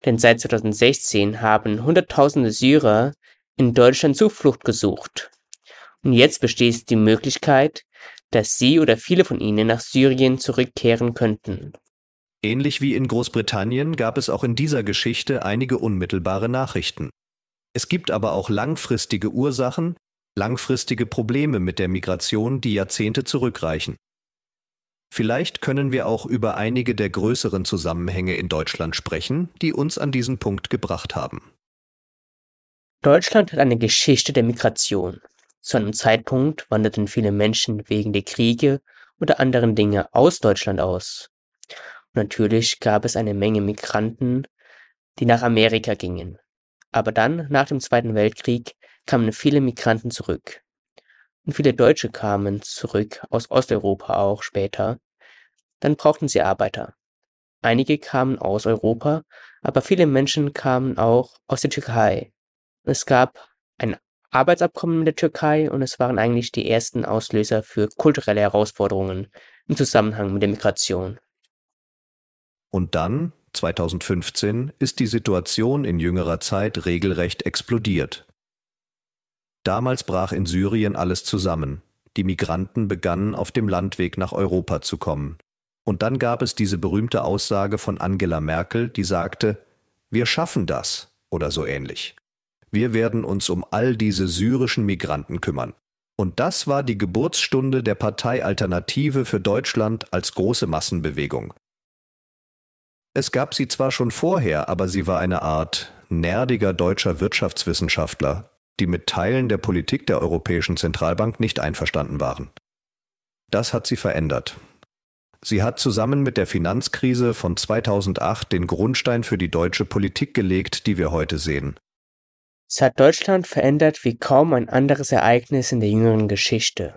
denn seit 2016 haben Hunderttausende Syrer in Deutschland Zuflucht gesucht. Und jetzt besteht die Möglichkeit, dass sie oder viele von ihnen nach Syrien zurückkehren könnten. Ähnlich wie in Großbritannien gab es auch in dieser Geschichte einige unmittelbare Nachrichten. Es gibt aber auch langfristige Ursachen, langfristige Probleme mit der Migration, die Jahrzehnte zurückreichen. Vielleicht können wir auch über einige der größeren Zusammenhänge in Deutschland sprechen, die uns an diesen Punkt gebracht haben. Deutschland hat eine Geschichte der Migration. Zu einem Zeitpunkt wanderten viele Menschen wegen der Kriege oder anderen Dinge aus Deutschland aus. Und natürlich gab es eine Menge Migranten, die nach Amerika gingen. Aber dann, nach dem Zweiten Weltkrieg, kamen viele Migranten zurück und viele Deutsche kamen zurück, aus Osteuropa auch später. Dann brauchten sie Arbeiter. Einige kamen aus Europa, aber viele Menschen kamen auch aus der Türkei. Es gab ein Arbeitsabkommen mit der Türkei und es waren eigentlich die ersten Auslöser für kulturelle Herausforderungen im Zusammenhang mit der Migration. Und dann, 2015, ist die Situation in jüngerer Zeit regelrecht explodiert. Damals brach in Syrien alles zusammen. Die Migranten begannen auf dem Landweg nach Europa zu kommen. Und dann gab es diese berühmte Aussage von Angela Merkel, die sagte, wir schaffen das oder so ähnlich. Wir werden uns um all diese syrischen Migranten kümmern. Und das war die Geburtsstunde der Partei Alternative für Deutschland als große Massenbewegung. Es gab sie zwar schon vorher, aber sie war eine Art nerdiger deutscher Wirtschaftswissenschaftler, die mit Teilen der Politik der Europäischen Zentralbank nicht einverstanden waren. Das hat sie verändert. Sie hat zusammen mit der Finanzkrise von 2008 den Grundstein für die deutsche Politik gelegt, die wir heute sehen. Es hat Deutschland verändert wie kaum ein anderes Ereignis in der jüngeren Geschichte.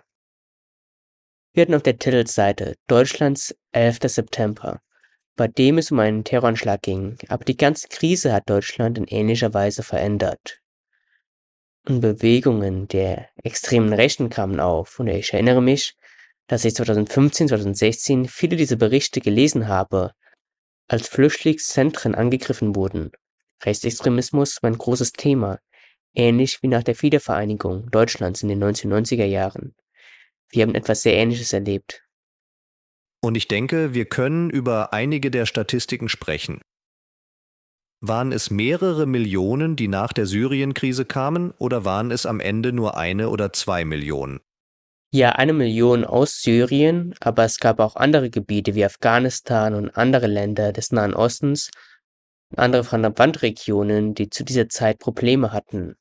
Wir hatten auf der Titelseite Deutschlands 11. September, bei dem es um einen Terroranschlag ging, aber die ganze Krise hat Deutschland in ähnlicher Weise verändert und Bewegungen der extremen Rechten kamen auf. Und ich erinnere mich, dass ich 2015, 2016 viele dieser Berichte gelesen habe, als Flüchtlingszentren angegriffen wurden. Rechtsextremismus war ein großes Thema, ähnlich wie nach der Wiedervereinigung Deutschlands in den 1990er Jahren. Wir haben etwas sehr Ähnliches erlebt. Und ich denke, wir können über einige der Statistiken sprechen. Waren es mehrere Millionen, die nach der Syrien-Krise kamen, oder waren es am Ende nur eine oder zwei Millionen? Ja, eine Million aus Syrien, aber es gab auch andere Gebiete wie Afghanistan und andere Länder des Nahen Ostens, andere der Randregionen, die zu dieser Zeit Probleme hatten.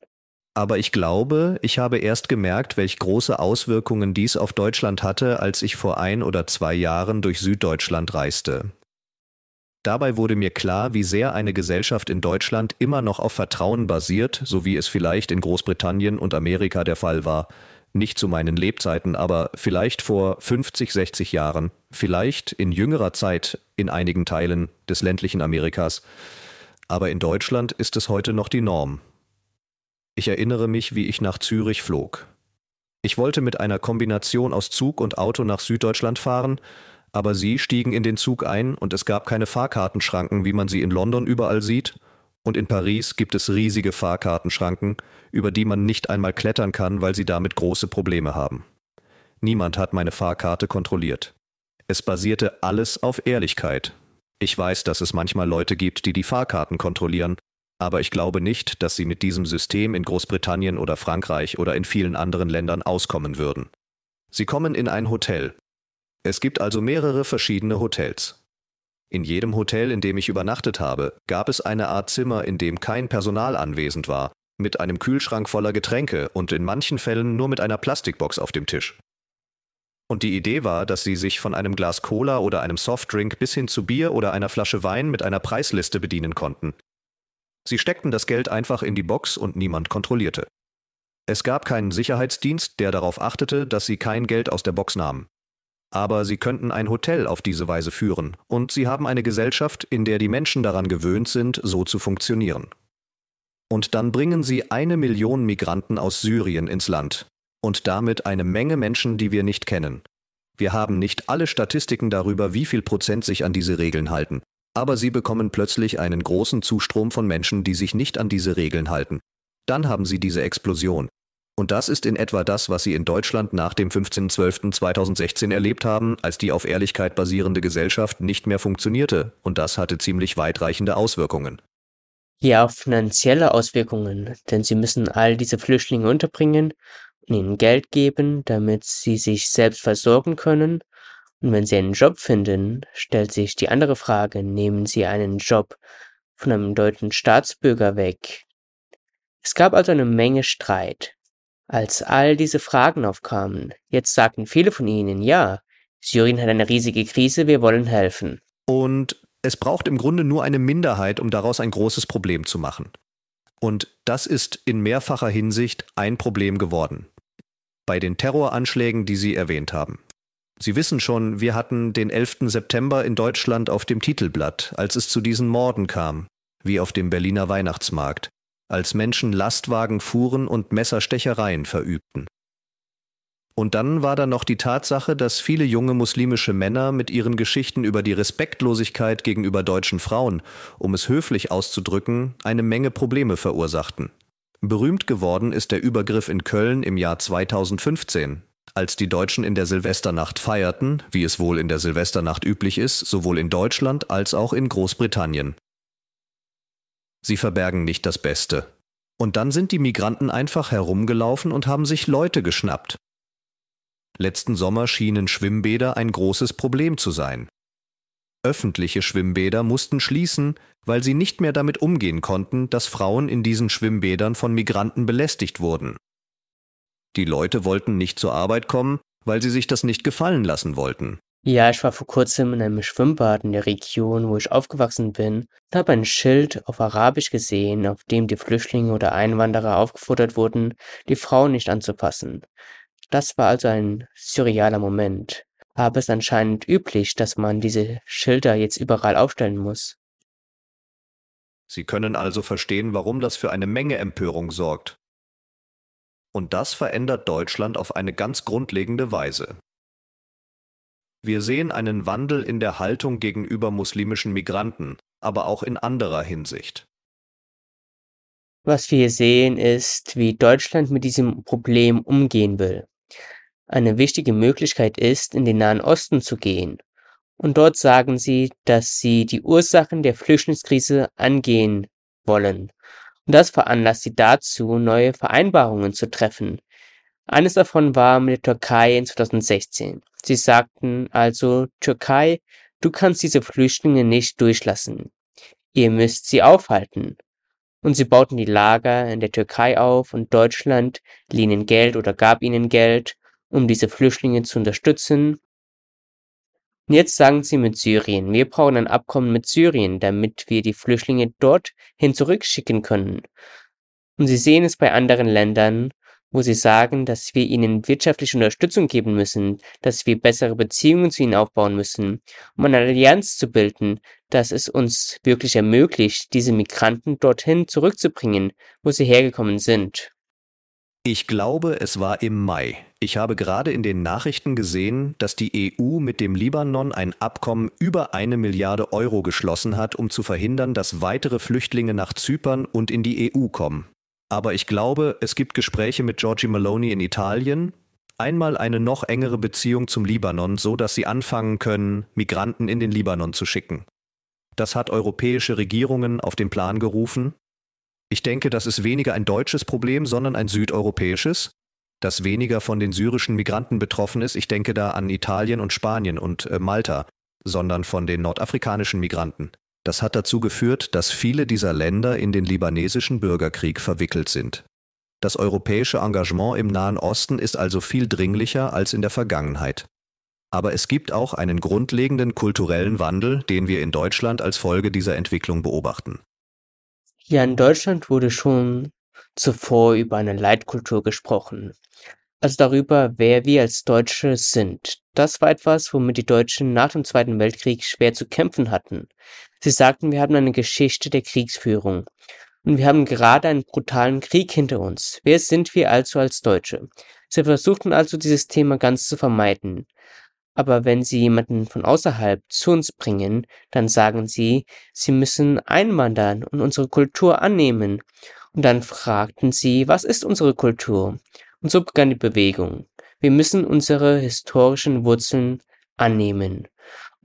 Aber ich glaube, ich habe erst gemerkt, welche große Auswirkungen dies auf Deutschland hatte, als ich vor ein oder zwei Jahren durch Süddeutschland reiste. Dabei wurde mir klar, wie sehr eine Gesellschaft in Deutschland immer noch auf Vertrauen basiert, so wie es vielleicht in Großbritannien und Amerika der Fall war. Nicht zu meinen Lebzeiten, aber vielleicht vor 50, 60 Jahren, vielleicht in jüngerer Zeit in einigen Teilen des ländlichen Amerikas. Aber in Deutschland ist es heute noch die Norm. Ich erinnere mich, wie ich nach Zürich flog. Ich wollte mit einer Kombination aus Zug und Auto nach Süddeutschland fahren aber sie stiegen in den Zug ein und es gab keine Fahrkartenschranken, wie man sie in London überall sieht. Und in Paris gibt es riesige Fahrkartenschranken, über die man nicht einmal klettern kann, weil sie damit große Probleme haben. Niemand hat meine Fahrkarte kontrolliert. Es basierte alles auf Ehrlichkeit. Ich weiß, dass es manchmal Leute gibt, die die Fahrkarten kontrollieren, aber ich glaube nicht, dass sie mit diesem System in Großbritannien oder Frankreich oder in vielen anderen Ländern auskommen würden. Sie kommen in ein Hotel, es gibt also mehrere verschiedene Hotels. In jedem Hotel, in dem ich übernachtet habe, gab es eine Art Zimmer, in dem kein Personal anwesend war, mit einem Kühlschrank voller Getränke und in manchen Fällen nur mit einer Plastikbox auf dem Tisch. Und die Idee war, dass sie sich von einem Glas Cola oder einem Softdrink bis hin zu Bier oder einer Flasche Wein mit einer Preisliste bedienen konnten. Sie steckten das Geld einfach in die Box und niemand kontrollierte. Es gab keinen Sicherheitsdienst, der darauf achtete, dass sie kein Geld aus der Box nahmen aber sie könnten ein Hotel auf diese Weise führen, und sie haben eine Gesellschaft, in der die Menschen daran gewöhnt sind, so zu funktionieren. Und dann bringen sie eine Million Migranten aus Syrien ins Land, und damit eine Menge Menschen, die wir nicht kennen. Wir haben nicht alle Statistiken darüber, wie viel Prozent sich an diese Regeln halten, aber sie bekommen plötzlich einen großen Zustrom von Menschen, die sich nicht an diese Regeln halten. Dann haben sie diese Explosion, und das ist in etwa das, was sie in Deutschland nach dem 15.12.2016 erlebt haben, als die auf Ehrlichkeit basierende Gesellschaft nicht mehr funktionierte, und das hatte ziemlich weitreichende Auswirkungen. Ja, finanzielle Auswirkungen, denn sie müssen all diese Flüchtlinge unterbringen und ihnen Geld geben, damit sie sich selbst versorgen können. Und wenn sie einen Job finden, stellt sich die andere Frage, nehmen sie einen Job von einem deutschen Staatsbürger weg? Es gab also eine Menge Streit, als all diese Fragen aufkamen, jetzt sagten viele von ihnen, ja, Syrien hat eine riesige Krise, wir wollen helfen. Und es braucht im Grunde nur eine Minderheit, um daraus ein großes Problem zu machen. Und das ist in mehrfacher Hinsicht ein Problem geworden. Bei den Terroranschlägen, die Sie erwähnt haben. Sie wissen schon, wir hatten den 11. September in Deutschland auf dem Titelblatt, als es zu diesen Morden kam, wie auf dem Berliner Weihnachtsmarkt als Menschen Lastwagen fuhren und Messerstechereien verübten. Und dann war da noch die Tatsache, dass viele junge muslimische Männer mit ihren Geschichten über die Respektlosigkeit gegenüber deutschen Frauen, um es höflich auszudrücken, eine Menge Probleme verursachten. Berühmt geworden ist der Übergriff in Köln im Jahr 2015, als die Deutschen in der Silvesternacht feierten, wie es wohl in der Silvesternacht üblich ist, sowohl in Deutschland als auch in Großbritannien. Sie verbergen nicht das Beste. Und dann sind die Migranten einfach herumgelaufen und haben sich Leute geschnappt. Letzten Sommer schienen Schwimmbäder ein großes Problem zu sein. Öffentliche Schwimmbäder mussten schließen, weil sie nicht mehr damit umgehen konnten, dass Frauen in diesen Schwimmbädern von Migranten belästigt wurden. Die Leute wollten nicht zur Arbeit kommen, weil sie sich das nicht gefallen lassen wollten. Ja, ich war vor kurzem in einem Schwimmbad in der Region, wo ich aufgewachsen bin, und habe ein Schild auf Arabisch gesehen, auf dem die Flüchtlinge oder Einwanderer aufgefordert wurden, die Frauen nicht anzupassen. Das war also ein surrealer Moment. Aber es ist anscheinend üblich, dass man diese Schilder jetzt überall aufstellen muss. Sie können also verstehen, warum das für eine Menge Empörung sorgt. Und das verändert Deutschland auf eine ganz grundlegende Weise. Wir sehen einen Wandel in der Haltung gegenüber muslimischen Migranten, aber auch in anderer Hinsicht. Was wir hier sehen, ist, wie Deutschland mit diesem Problem umgehen will. Eine wichtige Möglichkeit ist, in den Nahen Osten zu gehen. Und dort sagen sie, dass sie die Ursachen der Flüchtlingskrise angehen wollen. Und das veranlasst sie dazu, neue Vereinbarungen zu treffen, eines davon war mit der Türkei in 2016. Sie sagten also Türkei, du kannst diese Flüchtlinge nicht durchlassen. Ihr müsst sie aufhalten. Und sie bauten die Lager in der Türkei auf und Deutschland lieh ihnen Geld oder gab ihnen Geld, um diese Flüchtlinge zu unterstützen. Und jetzt sagen sie mit Syrien, wir brauchen ein Abkommen mit Syrien, damit wir die Flüchtlinge dorthin zurückschicken können. Und sie sehen es bei anderen Ländern, wo sie sagen, dass wir ihnen wirtschaftliche Unterstützung geben müssen, dass wir bessere Beziehungen zu ihnen aufbauen müssen, um eine Allianz zu bilden, dass es uns wirklich ermöglicht, diese Migranten dorthin zurückzubringen, wo sie hergekommen sind. Ich glaube, es war im Mai. Ich habe gerade in den Nachrichten gesehen, dass die EU mit dem Libanon ein Abkommen über eine Milliarde Euro geschlossen hat, um zu verhindern, dass weitere Flüchtlinge nach Zypern und in die EU kommen. Aber ich glaube, es gibt Gespräche mit Giorgi Maloney in Italien, einmal eine noch engere Beziehung zum Libanon, so dass sie anfangen können, Migranten in den Libanon zu schicken. Das hat europäische Regierungen auf den Plan gerufen. Ich denke, das ist weniger ein deutsches Problem, sondern ein südeuropäisches, das weniger von den syrischen Migranten betroffen ist. Ich denke da an Italien und Spanien und äh, Malta, sondern von den nordafrikanischen Migranten. Das hat dazu geführt, dass viele dieser Länder in den libanesischen Bürgerkrieg verwickelt sind. Das europäische Engagement im Nahen Osten ist also viel dringlicher als in der Vergangenheit. Aber es gibt auch einen grundlegenden kulturellen Wandel, den wir in Deutschland als Folge dieser Entwicklung beobachten. Ja, in Deutschland wurde schon zuvor über eine Leitkultur gesprochen. Also darüber, wer wir als Deutsche sind. Das war etwas, womit die Deutschen nach dem Zweiten Weltkrieg schwer zu kämpfen hatten. Sie sagten, wir haben eine Geschichte der Kriegsführung. Und wir haben gerade einen brutalen Krieg hinter uns. Wer sind wir also als Deutsche? Sie versuchten also, dieses Thema ganz zu vermeiden. Aber wenn Sie jemanden von außerhalb zu uns bringen, dann sagen Sie, Sie müssen einwandern und unsere Kultur annehmen. Und dann fragten sie, was ist unsere Kultur? Und so begann die Bewegung. Wir müssen unsere historischen Wurzeln annehmen.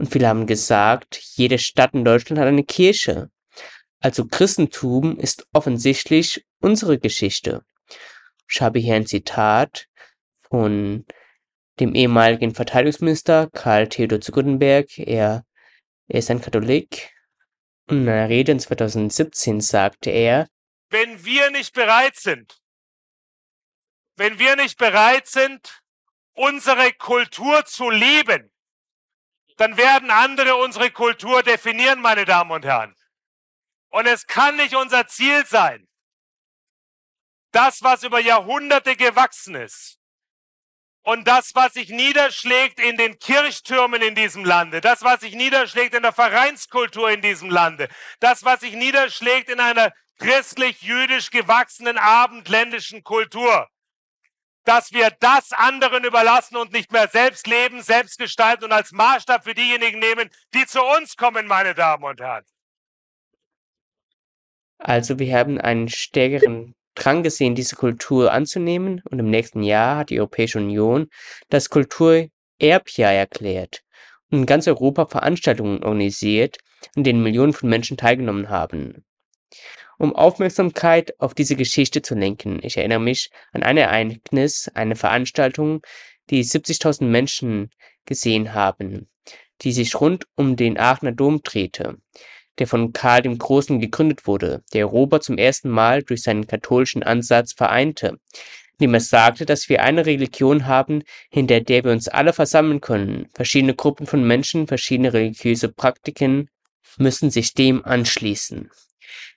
Und viele haben gesagt, jede Stadt in Deutschland hat eine Kirche. Also Christentum ist offensichtlich unsere Geschichte. Ich habe hier ein Zitat von dem ehemaligen Verteidigungsminister Karl Theodor zu Guttenberg. Er, er ist ein Katholik. Und in einer Rede in 2017 sagte er, wenn wir nicht bereit sind, wenn wir nicht bereit sind, unsere Kultur zu leben, dann werden andere unsere Kultur definieren, meine Damen und Herren. Und es kann nicht unser Ziel sein, das, was über Jahrhunderte gewachsen ist und das, was sich niederschlägt in den Kirchtürmen in diesem Lande, das, was sich niederschlägt in der Vereinskultur in diesem Lande, das, was sich niederschlägt in einer christlich-jüdisch gewachsenen abendländischen Kultur, dass wir das anderen überlassen und nicht mehr selbst leben, selbst gestalten und als Maßstab für diejenigen nehmen, die zu uns kommen, meine Damen und Herren. Also wir haben einen stärkeren Drang gesehen, diese Kultur anzunehmen und im nächsten Jahr hat die Europäische Union das Kulturerbjahr erklärt und in ganz Europa Veranstaltungen organisiert, an denen Millionen von Menschen teilgenommen haben um Aufmerksamkeit auf diese Geschichte zu lenken. Ich erinnere mich an ein Ereignis, eine Veranstaltung, die 70.000 Menschen gesehen haben, die sich rund um den Aachener Dom drehte, der von Karl dem Großen gegründet wurde, der Europa zum ersten Mal durch seinen katholischen Ansatz vereinte, indem er sagte, dass wir eine Religion haben, hinter der wir uns alle versammeln können. Verschiedene Gruppen von Menschen, verschiedene religiöse Praktiken müssen sich dem anschließen.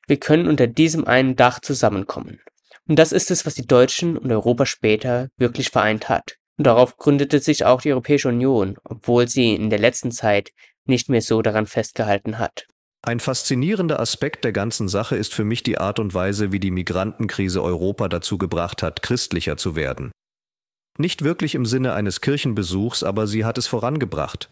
Wir können unter diesem einen Dach zusammenkommen. Und das ist es, was die Deutschen und Europa später wirklich vereint hat. Und darauf gründete sich auch die Europäische Union, obwohl sie in der letzten Zeit nicht mehr so daran festgehalten hat. Ein faszinierender Aspekt der ganzen Sache ist für mich die Art und Weise, wie die Migrantenkrise Europa dazu gebracht hat, christlicher zu werden. Nicht wirklich im Sinne eines Kirchenbesuchs, aber sie hat es vorangebracht.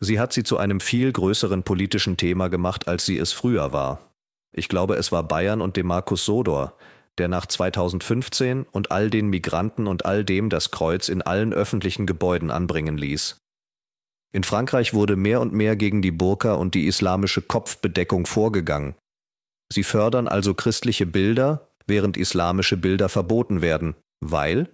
Sie hat sie zu einem viel größeren politischen Thema gemacht, als sie es früher war. Ich glaube, es war Bayern und dem Markus Sodor, der nach 2015 und all den Migranten und all dem das Kreuz in allen öffentlichen Gebäuden anbringen ließ. In Frankreich wurde mehr und mehr gegen die Burka und die islamische Kopfbedeckung vorgegangen. Sie fördern also christliche Bilder, während islamische Bilder verboten werden, weil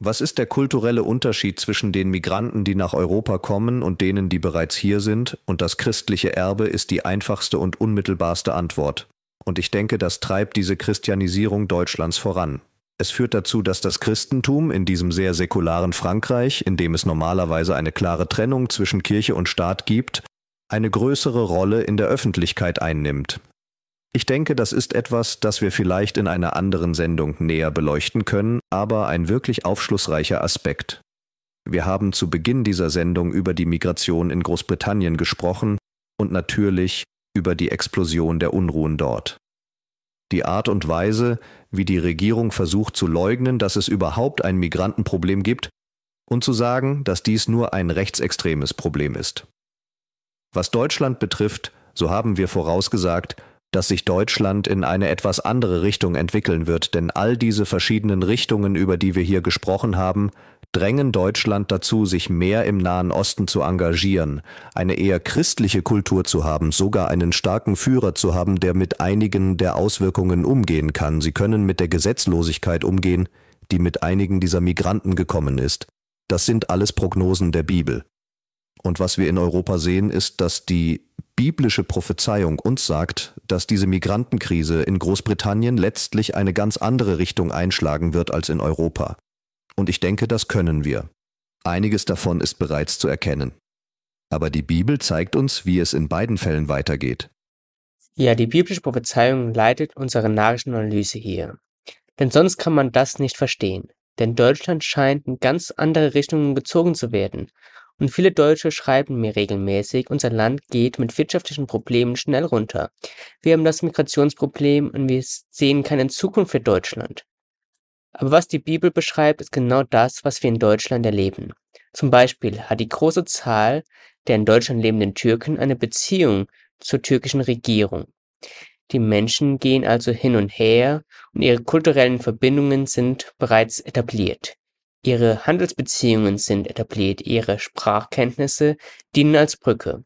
was ist der kulturelle Unterschied zwischen den Migranten, die nach Europa kommen und denen, die bereits hier sind? Und das christliche Erbe ist die einfachste und unmittelbarste Antwort. Und ich denke, das treibt diese Christianisierung Deutschlands voran. Es führt dazu, dass das Christentum in diesem sehr säkularen Frankreich, in dem es normalerweise eine klare Trennung zwischen Kirche und Staat gibt, eine größere Rolle in der Öffentlichkeit einnimmt. Ich denke, das ist etwas, das wir vielleicht in einer anderen Sendung näher beleuchten können, aber ein wirklich aufschlussreicher Aspekt. Wir haben zu Beginn dieser Sendung über die Migration in Großbritannien gesprochen und natürlich über die Explosion der Unruhen dort. Die Art und Weise, wie die Regierung versucht zu leugnen, dass es überhaupt ein Migrantenproblem gibt und zu sagen, dass dies nur ein rechtsextremes Problem ist. Was Deutschland betrifft, so haben wir vorausgesagt, dass sich Deutschland in eine etwas andere Richtung entwickeln wird, denn all diese verschiedenen Richtungen, über die wir hier gesprochen haben, drängen Deutschland dazu, sich mehr im Nahen Osten zu engagieren, eine eher christliche Kultur zu haben, sogar einen starken Führer zu haben, der mit einigen der Auswirkungen umgehen kann. Sie können mit der Gesetzlosigkeit umgehen, die mit einigen dieser Migranten gekommen ist. Das sind alles Prognosen der Bibel. Und was wir in Europa sehen, ist, dass die biblische Prophezeiung uns sagt, dass diese Migrantenkrise in Großbritannien letztlich eine ganz andere Richtung einschlagen wird als in Europa. Und ich denke, das können wir. Einiges davon ist bereits zu erkennen. Aber die Bibel zeigt uns, wie es in beiden Fällen weitergeht. Ja, die biblische Prophezeiung leitet unsere Analyse hier. Denn sonst kann man das nicht verstehen. Denn Deutschland scheint in ganz andere Richtungen gezogen zu werden und viele Deutsche schreiben mir regelmäßig, unser Land geht mit wirtschaftlichen Problemen schnell runter. Wir haben das Migrationsproblem und wir sehen keine Zukunft für Deutschland. Aber was die Bibel beschreibt, ist genau das, was wir in Deutschland erleben. Zum Beispiel hat die große Zahl der in Deutschland lebenden Türken eine Beziehung zur türkischen Regierung. Die Menschen gehen also hin und her und ihre kulturellen Verbindungen sind bereits etabliert. Ihre Handelsbeziehungen sind etabliert, ihre Sprachkenntnisse dienen als Brücke,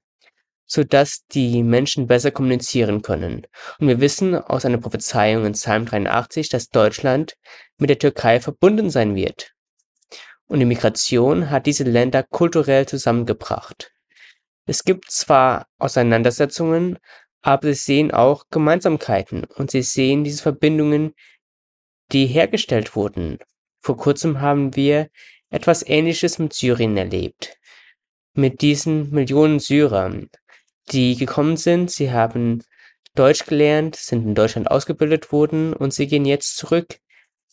so dass die Menschen besser kommunizieren können, und wir wissen aus einer Prophezeiung in Psalm 83, dass Deutschland mit der Türkei verbunden sein wird. Und die Migration hat diese Länder kulturell zusammengebracht. Es gibt zwar Auseinandersetzungen, aber sie sehen auch Gemeinsamkeiten und sie sehen diese Verbindungen, die hergestellt wurden vor kurzem haben wir etwas Ähnliches mit Syrien erlebt. Mit diesen Millionen Syrern, die gekommen sind, sie haben Deutsch gelernt, sind in Deutschland ausgebildet worden und sie gehen jetzt zurück,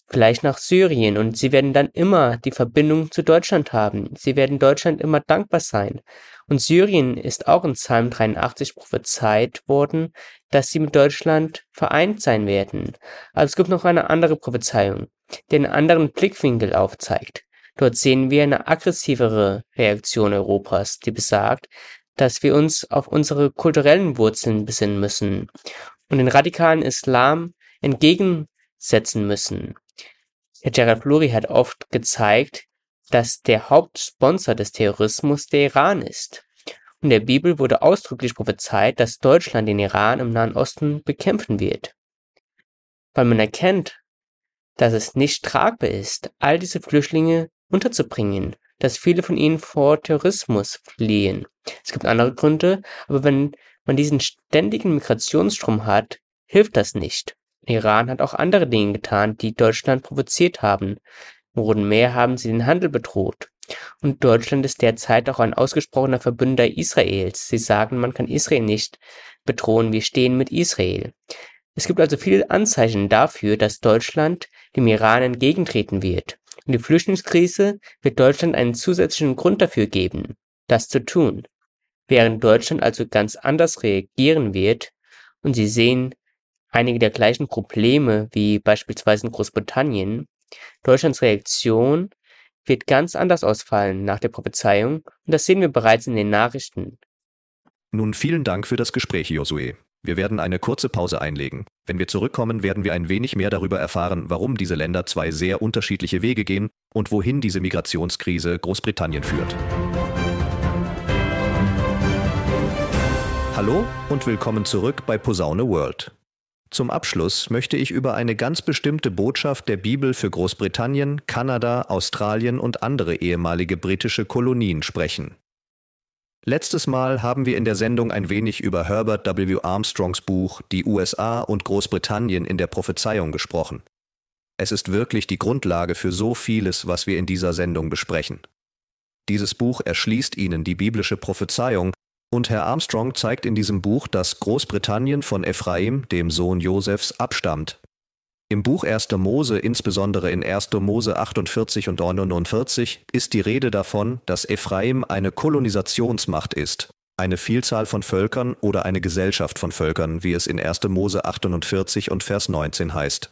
vielleicht nach Syrien und sie werden dann immer die Verbindung zu Deutschland haben. Sie werden Deutschland immer dankbar sein. Und Syrien ist auch in Psalm 83 prophezeit worden, dass sie mit Deutschland vereint sein werden. Aber es gibt noch eine andere Prophezeiung den anderen Blickwinkel aufzeigt. Dort sehen wir eine aggressivere Reaktion Europas, die besagt, dass wir uns auf unsere kulturellen Wurzeln besinnen müssen und den radikalen Islam entgegensetzen müssen. Herr Gerald Fluri hat oft gezeigt, dass der Hauptsponsor des Terrorismus der Iran ist. In der Bibel wurde ausdrücklich prophezeit, dass Deutschland den Iran im Nahen Osten bekämpfen wird. Weil man erkennt, dass es nicht tragbar ist, all diese Flüchtlinge unterzubringen, dass viele von ihnen vor Terrorismus fliehen. Es gibt andere Gründe, aber wenn man diesen ständigen Migrationsstrom hat, hilft das nicht. Iran hat auch andere Dinge getan, die Deutschland provoziert haben. Im Roten Meer haben sie den Handel bedroht. Und Deutschland ist derzeit auch ein ausgesprochener Verbünder Israels. Sie sagen, man kann Israel nicht bedrohen, wir stehen mit Israel. Es gibt also viele Anzeichen dafür, dass Deutschland dem Iran entgegentreten wird, und die Flüchtlingskrise wird Deutschland einen zusätzlichen Grund dafür geben, das zu tun, während Deutschland also ganz anders reagieren wird, und Sie sehen einige der gleichen Probleme wie beispielsweise in Großbritannien, Deutschlands Reaktion wird ganz anders ausfallen nach der Prophezeiung, und das sehen wir bereits in den Nachrichten. Nun vielen Dank für das Gespräch, Josué. Wir werden eine kurze Pause einlegen. Wenn wir zurückkommen, werden wir ein wenig mehr darüber erfahren, warum diese Länder zwei sehr unterschiedliche Wege gehen und wohin diese Migrationskrise Großbritannien führt. Hallo und willkommen zurück bei Posaune World. Zum Abschluss möchte ich über eine ganz bestimmte Botschaft der Bibel für Großbritannien, Kanada, Australien und andere ehemalige britische Kolonien sprechen. Letztes Mal haben wir in der Sendung ein wenig über Herbert W. Armstrongs Buch Die USA und Großbritannien in der Prophezeiung gesprochen. Es ist wirklich die Grundlage für so vieles, was wir in dieser Sendung besprechen. Dieses Buch erschließt Ihnen die biblische Prophezeiung, und Herr Armstrong zeigt in diesem Buch, dass Großbritannien von Ephraim, dem Sohn Josefs, abstammt, im Buch 1. Mose, insbesondere in 1. Mose 48 und 49, ist die Rede davon, dass Ephraim eine Kolonisationsmacht ist, eine Vielzahl von Völkern oder eine Gesellschaft von Völkern, wie es in 1. Mose 48 und Vers 19 heißt.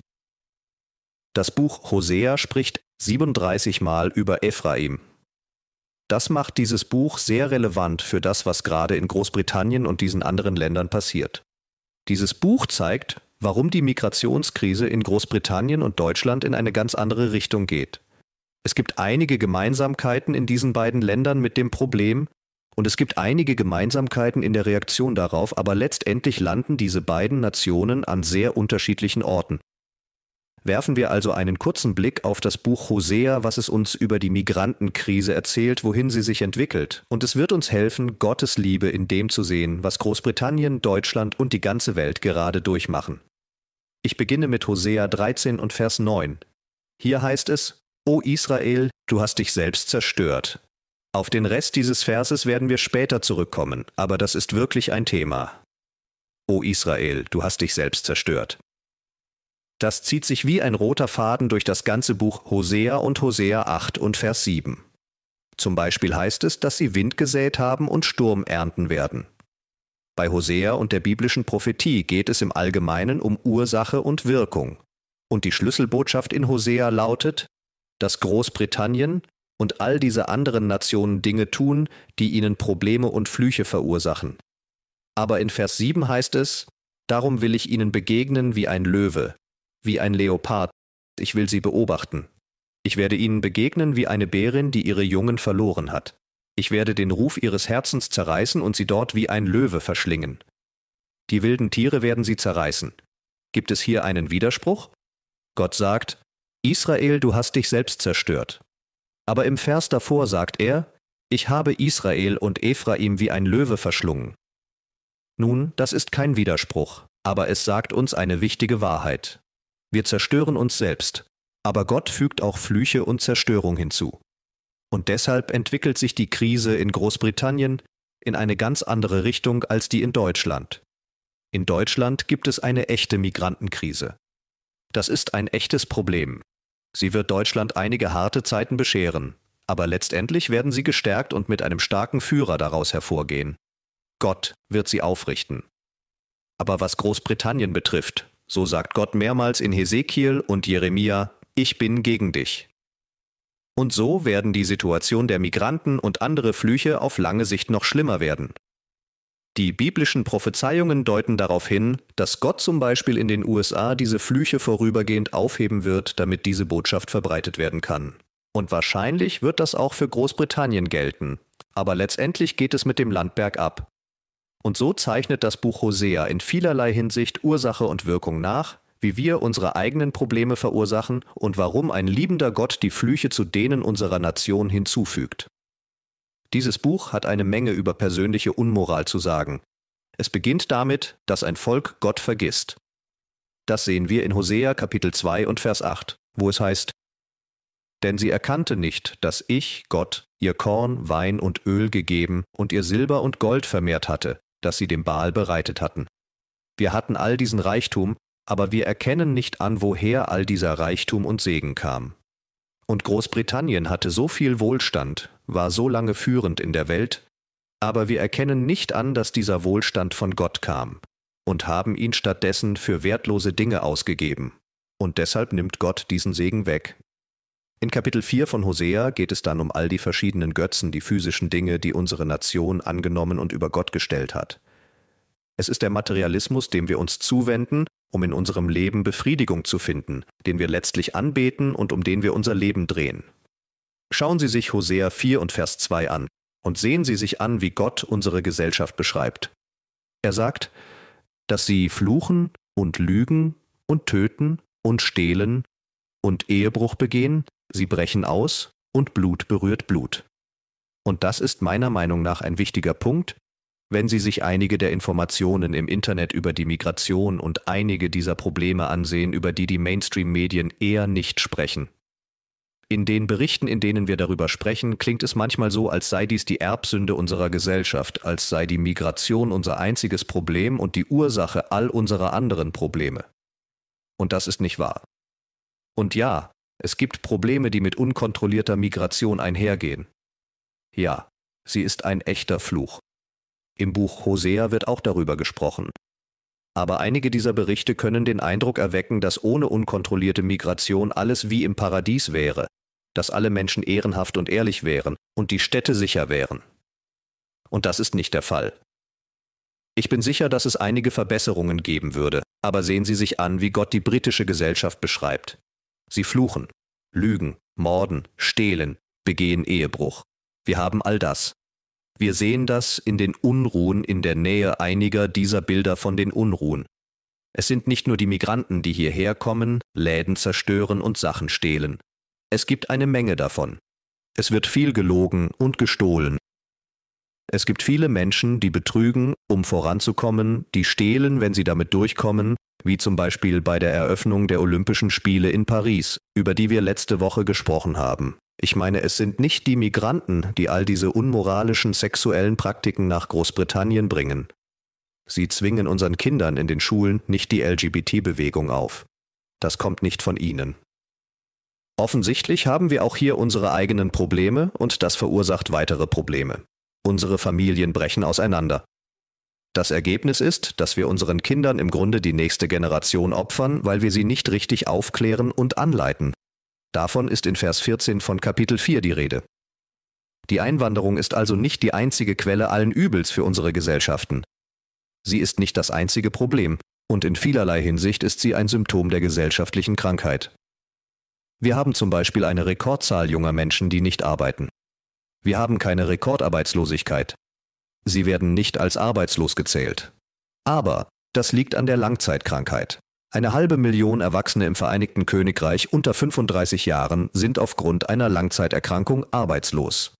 Das Buch Hosea spricht 37 Mal über Ephraim. Das macht dieses Buch sehr relevant für das, was gerade in Großbritannien und diesen anderen Ländern passiert. Dieses Buch zeigt, warum die Migrationskrise in Großbritannien und Deutschland in eine ganz andere Richtung geht. Es gibt einige Gemeinsamkeiten in diesen beiden Ländern mit dem Problem, und es gibt einige Gemeinsamkeiten in der Reaktion darauf, aber letztendlich landen diese beiden Nationen an sehr unterschiedlichen Orten. Werfen wir also einen kurzen Blick auf das Buch Hosea, was es uns über die Migrantenkrise erzählt, wohin sie sich entwickelt, und es wird uns helfen, Gottes Liebe in dem zu sehen, was Großbritannien, Deutschland und die ganze Welt gerade durchmachen. Ich beginne mit Hosea 13 und Vers 9. Hier heißt es, O Israel, du hast dich selbst zerstört. Auf den Rest dieses Verses werden wir später zurückkommen, aber das ist wirklich ein Thema. O Israel, du hast dich selbst zerstört. Das zieht sich wie ein roter Faden durch das ganze Buch Hosea und Hosea 8 und Vers 7. Zum Beispiel heißt es, dass sie Wind gesät haben und Sturm ernten werden. Bei Hosea und der biblischen Prophetie geht es im Allgemeinen um Ursache und Wirkung. Und die Schlüsselbotschaft in Hosea lautet, dass Großbritannien und all diese anderen Nationen Dinge tun, die ihnen Probleme und Flüche verursachen. Aber in Vers 7 heißt es, Darum will ich ihnen begegnen wie ein Löwe, wie ein Leopard, ich will sie beobachten. Ich werde ihnen begegnen wie eine Bärin, die ihre Jungen verloren hat. Ich werde den Ruf ihres Herzens zerreißen und sie dort wie ein Löwe verschlingen. Die wilden Tiere werden sie zerreißen. Gibt es hier einen Widerspruch? Gott sagt, Israel, du hast dich selbst zerstört. Aber im Vers davor sagt er, ich habe Israel und Ephraim wie ein Löwe verschlungen. Nun, das ist kein Widerspruch, aber es sagt uns eine wichtige Wahrheit. Wir zerstören uns selbst, aber Gott fügt auch Flüche und Zerstörung hinzu. Und deshalb entwickelt sich die Krise in Großbritannien in eine ganz andere Richtung als die in Deutschland. In Deutschland gibt es eine echte Migrantenkrise. Das ist ein echtes Problem. Sie wird Deutschland einige harte Zeiten bescheren, aber letztendlich werden sie gestärkt und mit einem starken Führer daraus hervorgehen. Gott wird sie aufrichten. Aber was Großbritannien betrifft, so sagt Gott mehrmals in Hesekiel und Jeremia, ich bin gegen dich. Und so werden die Situation der Migranten und andere Flüche auf lange Sicht noch schlimmer werden. Die biblischen Prophezeiungen deuten darauf hin, dass Gott zum Beispiel in den USA diese Flüche vorübergehend aufheben wird, damit diese Botschaft verbreitet werden kann. Und wahrscheinlich wird das auch für Großbritannien gelten. Aber letztendlich geht es mit dem Land bergab. Und so zeichnet das Buch Hosea in vielerlei Hinsicht Ursache und Wirkung nach, wie wir unsere eigenen Probleme verursachen und warum ein liebender Gott die Flüche zu denen unserer Nation hinzufügt. Dieses Buch hat eine Menge über persönliche Unmoral zu sagen. Es beginnt damit, dass ein Volk Gott vergisst. Das sehen wir in Hosea Kapitel 2 und Vers 8, wo es heißt, Denn sie erkannte nicht, dass ich, Gott, ihr Korn, Wein und Öl gegeben und ihr Silber und Gold vermehrt hatte, das sie dem Baal bereitet hatten. Wir hatten all diesen Reichtum, aber wir erkennen nicht an, woher all dieser Reichtum und Segen kam. Und Großbritannien hatte so viel Wohlstand, war so lange führend in der Welt, aber wir erkennen nicht an, dass dieser Wohlstand von Gott kam, und haben ihn stattdessen für wertlose Dinge ausgegeben. Und deshalb nimmt Gott diesen Segen weg. In Kapitel 4 von Hosea geht es dann um all die verschiedenen Götzen, die physischen Dinge, die unsere Nation angenommen und über Gott gestellt hat. Es ist der Materialismus, dem wir uns zuwenden um in unserem Leben Befriedigung zu finden, den wir letztlich anbeten und um den wir unser Leben drehen. Schauen Sie sich Hosea 4 und Vers 2 an und sehen Sie sich an, wie Gott unsere Gesellschaft beschreibt. Er sagt, dass sie fluchen und lügen und töten und stehlen und Ehebruch begehen, sie brechen aus und Blut berührt Blut. Und das ist meiner Meinung nach ein wichtiger Punkt, wenn Sie sich einige der Informationen im Internet über die Migration und einige dieser Probleme ansehen, über die die Mainstream-Medien eher nicht sprechen. In den Berichten, in denen wir darüber sprechen, klingt es manchmal so, als sei dies die Erbsünde unserer Gesellschaft, als sei die Migration unser einziges Problem und die Ursache all unserer anderen Probleme. Und das ist nicht wahr. Und ja, es gibt Probleme, die mit unkontrollierter Migration einhergehen. Ja, sie ist ein echter Fluch. Im Buch Hosea wird auch darüber gesprochen. Aber einige dieser Berichte können den Eindruck erwecken, dass ohne unkontrollierte Migration alles wie im Paradies wäre, dass alle Menschen ehrenhaft und ehrlich wären und die Städte sicher wären. Und das ist nicht der Fall. Ich bin sicher, dass es einige Verbesserungen geben würde, aber sehen Sie sich an, wie Gott die britische Gesellschaft beschreibt. Sie fluchen, lügen, morden, stehlen, begehen Ehebruch. Wir haben all das, wir sehen das in den Unruhen in der Nähe einiger dieser Bilder von den Unruhen. Es sind nicht nur die Migranten, die hierher kommen, Läden zerstören und Sachen stehlen. Es gibt eine Menge davon. Es wird viel gelogen und gestohlen. Es gibt viele Menschen, die betrügen, um voranzukommen, die stehlen, wenn sie damit durchkommen, wie zum Beispiel bei der Eröffnung der Olympischen Spiele in Paris, über die wir letzte Woche gesprochen haben. Ich meine, es sind nicht die Migranten, die all diese unmoralischen sexuellen Praktiken nach Großbritannien bringen. Sie zwingen unseren Kindern in den Schulen nicht die LGBT-Bewegung auf. Das kommt nicht von ihnen. Offensichtlich haben wir auch hier unsere eigenen Probleme und das verursacht weitere Probleme. Unsere Familien brechen auseinander. Das Ergebnis ist, dass wir unseren Kindern im Grunde die nächste Generation opfern, weil wir sie nicht richtig aufklären und anleiten. Davon ist in Vers 14 von Kapitel 4 die Rede. Die Einwanderung ist also nicht die einzige Quelle allen Übels für unsere Gesellschaften. Sie ist nicht das einzige Problem, und in vielerlei Hinsicht ist sie ein Symptom der gesellschaftlichen Krankheit. Wir haben zum Beispiel eine Rekordzahl junger Menschen, die nicht arbeiten. Wir haben keine Rekordarbeitslosigkeit. Sie werden nicht als arbeitslos gezählt. Aber das liegt an der Langzeitkrankheit. Eine halbe Million Erwachsene im Vereinigten Königreich unter 35 Jahren sind aufgrund einer Langzeiterkrankung arbeitslos.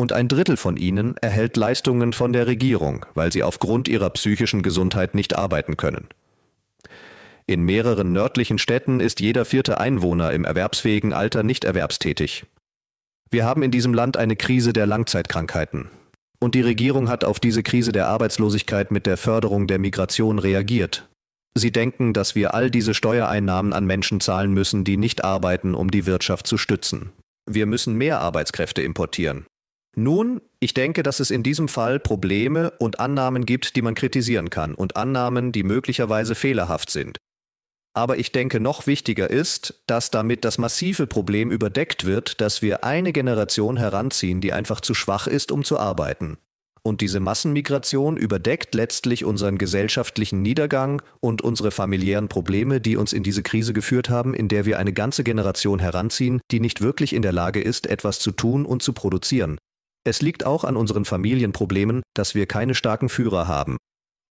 Und ein Drittel von ihnen erhält Leistungen von der Regierung, weil sie aufgrund ihrer psychischen Gesundheit nicht arbeiten können. In mehreren nördlichen Städten ist jeder vierte Einwohner im erwerbsfähigen Alter nicht erwerbstätig. Wir haben in diesem Land eine Krise der Langzeitkrankheiten. Und die Regierung hat auf diese Krise der Arbeitslosigkeit mit der Förderung der Migration reagiert, Sie denken, dass wir all diese Steuereinnahmen an Menschen zahlen müssen, die nicht arbeiten, um die Wirtschaft zu stützen. Wir müssen mehr Arbeitskräfte importieren. Nun, ich denke, dass es in diesem Fall Probleme und Annahmen gibt, die man kritisieren kann und Annahmen, die möglicherweise fehlerhaft sind. Aber ich denke, noch wichtiger ist, dass damit das massive Problem überdeckt wird, dass wir eine Generation heranziehen, die einfach zu schwach ist, um zu arbeiten. Und diese Massenmigration überdeckt letztlich unseren gesellschaftlichen Niedergang und unsere familiären Probleme, die uns in diese Krise geführt haben, in der wir eine ganze Generation heranziehen, die nicht wirklich in der Lage ist, etwas zu tun und zu produzieren. Es liegt auch an unseren Familienproblemen, dass wir keine starken Führer haben.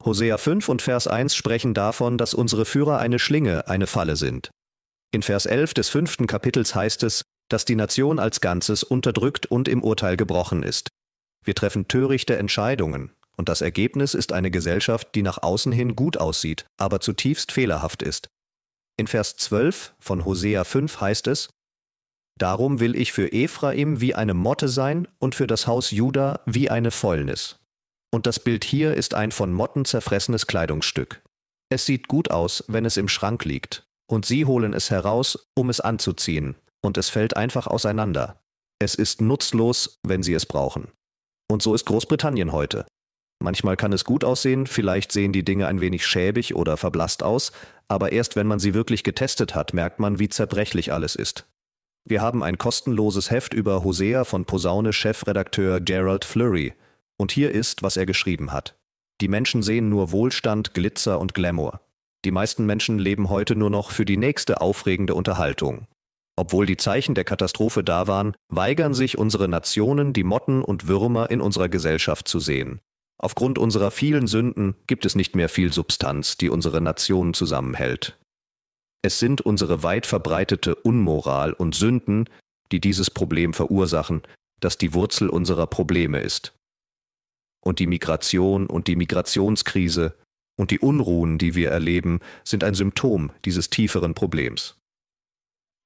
Hosea 5 und Vers 1 sprechen davon, dass unsere Führer eine Schlinge, eine Falle sind. In Vers 11 des fünften Kapitels heißt es, dass die Nation als Ganzes unterdrückt und im Urteil gebrochen ist. Wir treffen törichte Entscheidungen. Und das Ergebnis ist eine Gesellschaft, die nach außen hin gut aussieht, aber zutiefst fehlerhaft ist. In Vers 12 von Hosea 5 heißt es, Darum will ich für Ephraim wie eine Motte sein und für das Haus Juda wie eine Fäulnis. Und das Bild hier ist ein von Motten zerfressenes Kleidungsstück. Es sieht gut aus, wenn es im Schrank liegt, und sie holen es heraus, um es anzuziehen, und es fällt einfach auseinander. Es ist nutzlos, wenn sie es brauchen. Und so ist Großbritannien heute. Manchmal kann es gut aussehen, vielleicht sehen die Dinge ein wenig schäbig oder verblasst aus, aber erst wenn man sie wirklich getestet hat, merkt man, wie zerbrechlich alles ist. Wir haben ein kostenloses Heft über Hosea von Posaune Chefredakteur Gerald Flurry, und hier ist, was er geschrieben hat. Die Menschen sehen nur Wohlstand, Glitzer und Glamour. Die meisten Menschen leben heute nur noch für die nächste aufregende Unterhaltung. Obwohl die Zeichen der Katastrophe da waren, weigern sich unsere Nationen, die Motten und Würmer in unserer Gesellschaft zu sehen. Aufgrund unserer vielen Sünden gibt es nicht mehr viel Substanz, die unsere Nationen zusammenhält. Es sind unsere weit verbreitete Unmoral und Sünden, die dieses Problem verursachen, das die Wurzel unserer Probleme ist. Und die Migration und die Migrationskrise und die Unruhen, die wir erleben, sind ein Symptom dieses tieferen Problems.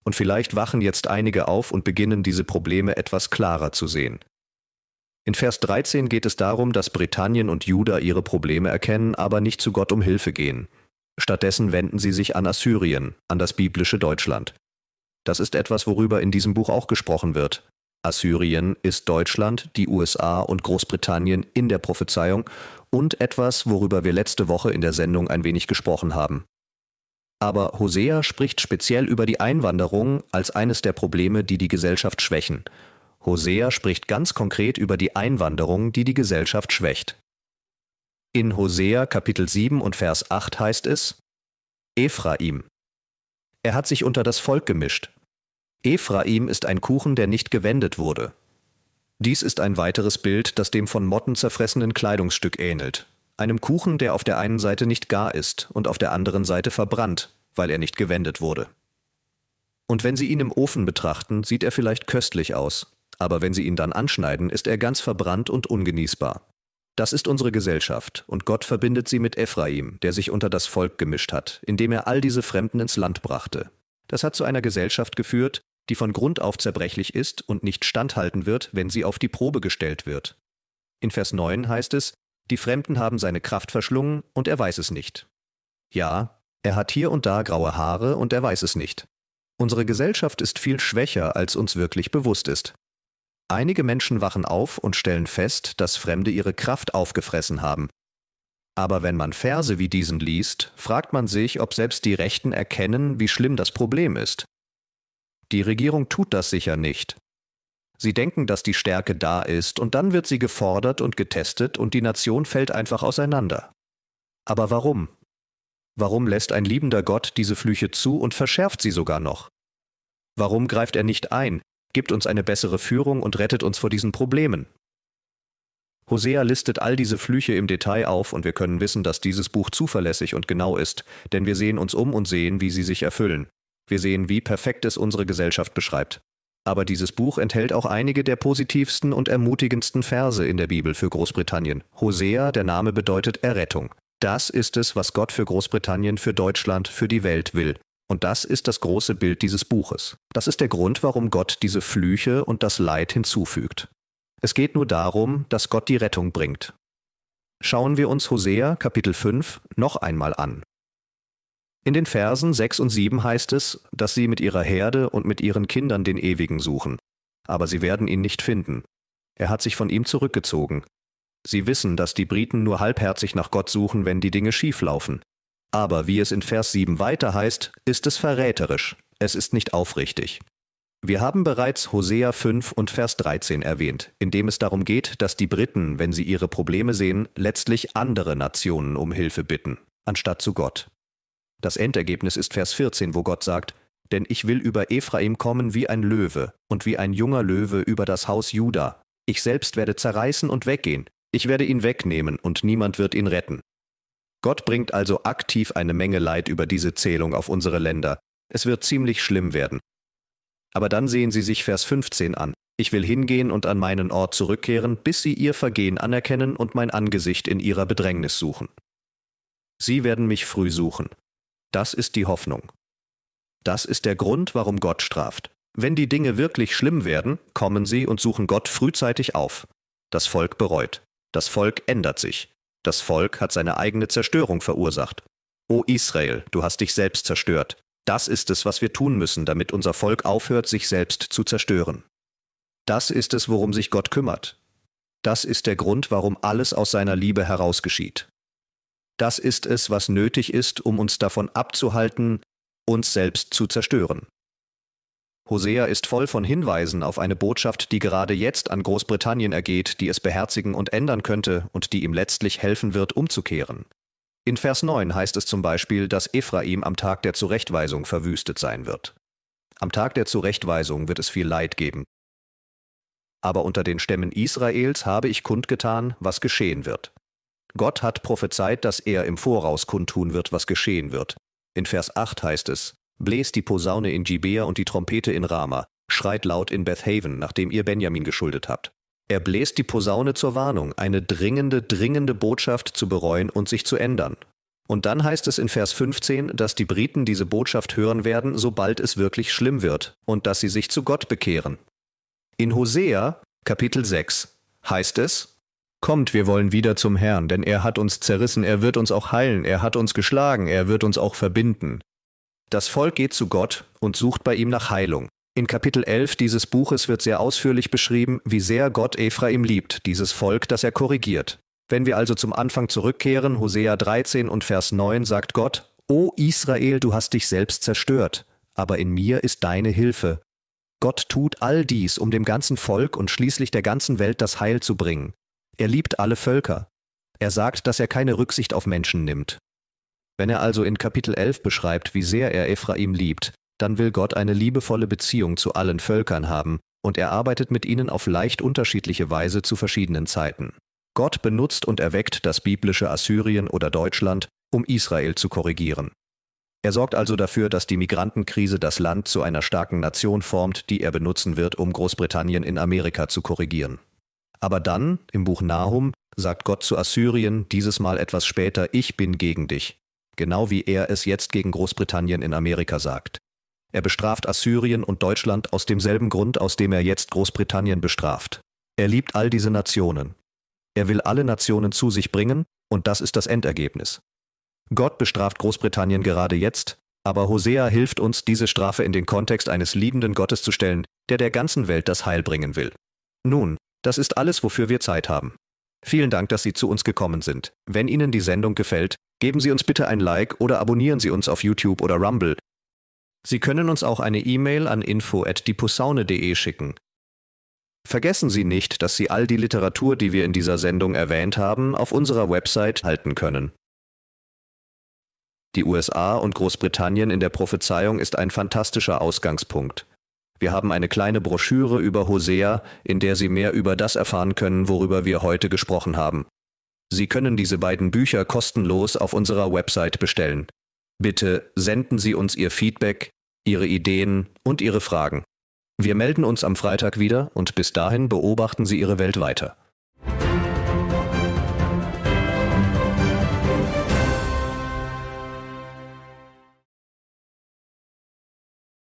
Und vielleicht wachen jetzt einige auf und beginnen diese Probleme etwas klarer zu sehen. In Vers 13 geht es darum, dass Britannien und Juda ihre Probleme erkennen, aber nicht zu Gott um Hilfe gehen. Stattdessen wenden sie sich an Assyrien, an das biblische Deutschland. Das ist etwas, worüber in diesem Buch auch gesprochen wird. Assyrien ist Deutschland, die USA und Großbritannien in der Prophezeiung und etwas, worüber wir letzte Woche in der Sendung ein wenig gesprochen haben. Aber Hosea spricht speziell über die Einwanderung als eines der Probleme, die die Gesellschaft schwächen. Hosea spricht ganz konkret über die Einwanderung, die die Gesellschaft schwächt. In Hosea Kapitel 7 und Vers 8 heißt es Ephraim. Er hat sich unter das Volk gemischt. Ephraim ist ein Kuchen, der nicht gewendet wurde. Dies ist ein weiteres Bild, das dem von Motten zerfressenen Kleidungsstück ähnelt einem Kuchen, der auf der einen Seite nicht gar ist und auf der anderen Seite verbrannt, weil er nicht gewendet wurde. Und wenn Sie ihn im Ofen betrachten, sieht er vielleicht köstlich aus, aber wenn Sie ihn dann anschneiden, ist er ganz verbrannt und ungenießbar. Das ist unsere Gesellschaft, und Gott verbindet sie mit Ephraim, der sich unter das Volk gemischt hat, indem er all diese Fremden ins Land brachte. Das hat zu einer Gesellschaft geführt, die von Grund auf zerbrechlich ist und nicht standhalten wird, wenn sie auf die Probe gestellt wird. In Vers 9 heißt es, die Fremden haben seine Kraft verschlungen und er weiß es nicht. Ja, er hat hier und da graue Haare und er weiß es nicht. Unsere Gesellschaft ist viel schwächer, als uns wirklich bewusst ist. Einige Menschen wachen auf und stellen fest, dass Fremde ihre Kraft aufgefressen haben. Aber wenn man Verse wie diesen liest, fragt man sich, ob selbst die Rechten erkennen, wie schlimm das Problem ist. Die Regierung tut das sicher nicht, Sie denken, dass die Stärke da ist, und dann wird sie gefordert und getestet, und die Nation fällt einfach auseinander. Aber warum? Warum lässt ein liebender Gott diese Flüche zu und verschärft sie sogar noch? Warum greift er nicht ein, gibt uns eine bessere Führung und rettet uns vor diesen Problemen? Hosea listet all diese Flüche im Detail auf und wir können wissen, dass dieses Buch zuverlässig und genau ist, denn wir sehen uns um und sehen, wie sie sich erfüllen. Wir sehen, wie perfekt es unsere Gesellschaft beschreibt. Aber dieses Buch enthält auch einige der positivsten und ermutigendsten Verse in der Bibel für Großbritannien. Hosea, der Name bedeutet Errettung. Das ist es, was Gott für Großbritannien, für Deutschland, für die Welt will. Und das ist das große Bild dieses Buches. Das ist der Grund, warum Gott diese Flüche und das Leid hinzufügt. Es geht nur darum, dass Gott die Rettung bringt. Schauen wir uns Hosea Kapitel 5 noch einmal an. In den Versen 6 und 7 heißt es, dass sie mit ihrer Herde und mit ihren Kindern den Ewigen suchen, aber sie werden ihn nicht finden. Er hat sich von ihm zurückgezogen. Sie wissen, dass die Briten nur halbherzig nach Gott suchen, wenn die Dinge schieflaufen. Aber wie es in Vers 7 weiter heißt, ist es verräterisch, es ist nicht aufrichtig. Wir haben bereits Hosea 5 und Vers 13 erwähnt, in dem es darum geht, dass die Briten, wenn sie ihre Probleme sehen, letztlich andere Nationen um Hilfe bitten, anstatt zu Gott. Das Endergebnis ist Vers 14, wo Gott sagt, denn ich will über Ephraim kommen wie ein Löwe und wie ein junger Löwe über das Haus Juda. Ich selbst werde zerreißen und weggehen. Ich werde ihn wegnehmen und niemand wird ihn retten. Gott bringt also aktiv eine Menge Leid über diese Zählung auf unsere Länder. Es wird ziemlich schlimm werden. Aber dann sehen Sie sich Vers 15 an. Ich will hingehen und an meinen Ort zurückkehren, bis sie ihr Vergehen anerkennen und mein Angesicht in ihrer Bedrängnis suchen. Sie werden mich früh suchen, das ist die Hoffnung. Das ist der Grund, warum Gott straft. Wenn die Dinge wirklich schlimm werden, kommen sie und suchen Gott frühzeitig auf. Das Volk bereut. Das Volk ändert sich. Das Volk hat seine eigene Zerstörung verursacht. O Israel, du hast dich selbst zerstört. Das ist es, was wir tun müssen, damit unser Volk aufhört, sich selbst zu zerstören. Das ist es, worum sich Gott kümmert. Das ist der Grund, warum alles aus seiner Liebe herausgeschieht. Das ist es, was nötig ist, um uns davon abzuhalten, uns selbst zu zerstören. Hosea ist voll von Hinweisen auf eine Botschaft, die gerade jetzt an Großbritannien ergeht, die es beherzigen und ändern könnte und die ihm letztlich helfen wird, umzukehren. In Vers 9 heißt es zum Beispiel, dass Ephraim am Tag der Zurechtweisung verwüstet sein wird. Am Tag der Zurechtweisung wird es viel Leid geben. Aber unter den Stämmen Israels habe ich kundgetan, was geschehen wird. Gott hat prophezeit, dass er im Voraus kundtun wird, was geschehen wird. In Vers 8 heißt es, Bläst die Posaune in Gibea und die Trompete in Rama, schreit laut in Bethaven, nachdem ihr Benjamin geschuldet habt. Er bläst die Posaune zur Warnung, eine dringende, dringende Botschaft zu bereuen und sich zu ändern. Und dann heißt es in Vers 15, dass die Briten diese Botschaft hören werden, sobald es wirklich schlimm wird, und dass sie sich zu Gott bekehren. In Hosea, Kapitel 6, heißt es, Kommt, wir wollen wieder zum Herrn, denn er hat uns zerrissen, er wird uns auch heilen, er hat uns geschlagen, er wird uns auch verbinden. Das Volk geht zu Gott und sucht bei ihm nach Heilung. In Kapitel 11 dieses Buches wird sehr ausführlich beschrieben, wie sehr Gott Ephraim liebt, dieses Volk, das er korrigiert. Wenn wir also zum Anfang zurückkehren, Hosea 13 und Vers 9 sagt Gott, O Israel, du hast dich selbst zerstört, aber in mir ist deine Hilfe. Gott tut all dies, um dem ganzen Volk und schließlich der ganzen Welt das Heil zu bringen. Er liebt alle Völker. Er sagt, dass er keine Rücksicht auf Menschen nimmt. Wenn er also in Kapitel 11 beschreibt, wie sehr er Ephraim liebt, dann will Gott eine liebevolle Beziehung zu allen Völkern haben, und er arbeitet mit ihnen auf leicht unterschiedliche Weise zu verschiedenen Zeiten. Gott benutzt und erweckt das biblische Assyrien oder Deutschland, um Israel zu korrigieren. Er sorgt also dafür, dass die Migrantenkrise das Land zu einer starken Nation formt, die er benutzen wird, um Großbritannien in Amerika zu korrigieren. Aber dann, im Buch Nahum, sagt Gott zu Assyrien, dieses Mal etwas später, ich bin gegen dich. Genau wie er es jetzt gegen Großbritannien in Amerika sagt. Er bestraft Assyrien und Deutschland aus demselben Grund, aus dem er jetzt Großbritannien bestraft. Er liebt all diese Nationen. Er will alle Nationen zu sich bringen, und das ist das Endergebnis. Gott bestraft Großbritannien gerade jetzt, aber Hosea hilft uns, diese Strafe in den Kontext eines liebenden Gottes zu stellen, der der ganzen Welt das Heil bringen will. Nun, das ist alles, wofür wir Zeit haben. Vielen Dank, dass Sie zu uns gekommen sind. Wenn Ihnen die Sendung gefällt, geben Sie uns bitte ein Like oder abonnieren Sie uns auf YouTube oder Rumble. Sie können uns auch eine E-Mail an info@dieposaune.de schicken. Vergessen Sie nicht, dass Sie all die Literatur, die wir in dieser Sendung erwähnt haben, auf unserer Website halten können. Die USA und Großbritannien in der Prophezeiung ist ein fantastischer Ausgangspunkt. Wir haben eine kleine Broschüre über Hosea, in der Sie mehr über das erfahren können, worüber wir heute gesprochen haben. Sie können diese beiden Bücher kostenlos auf unserer Website bestellen. Bitte senden Sie uns Ihr Feedback, Ihre Ideen und Ihre Fragen. Wir melden uns am Freitag wieder und bis dahin beobachten Sie Ihre Welt weiter.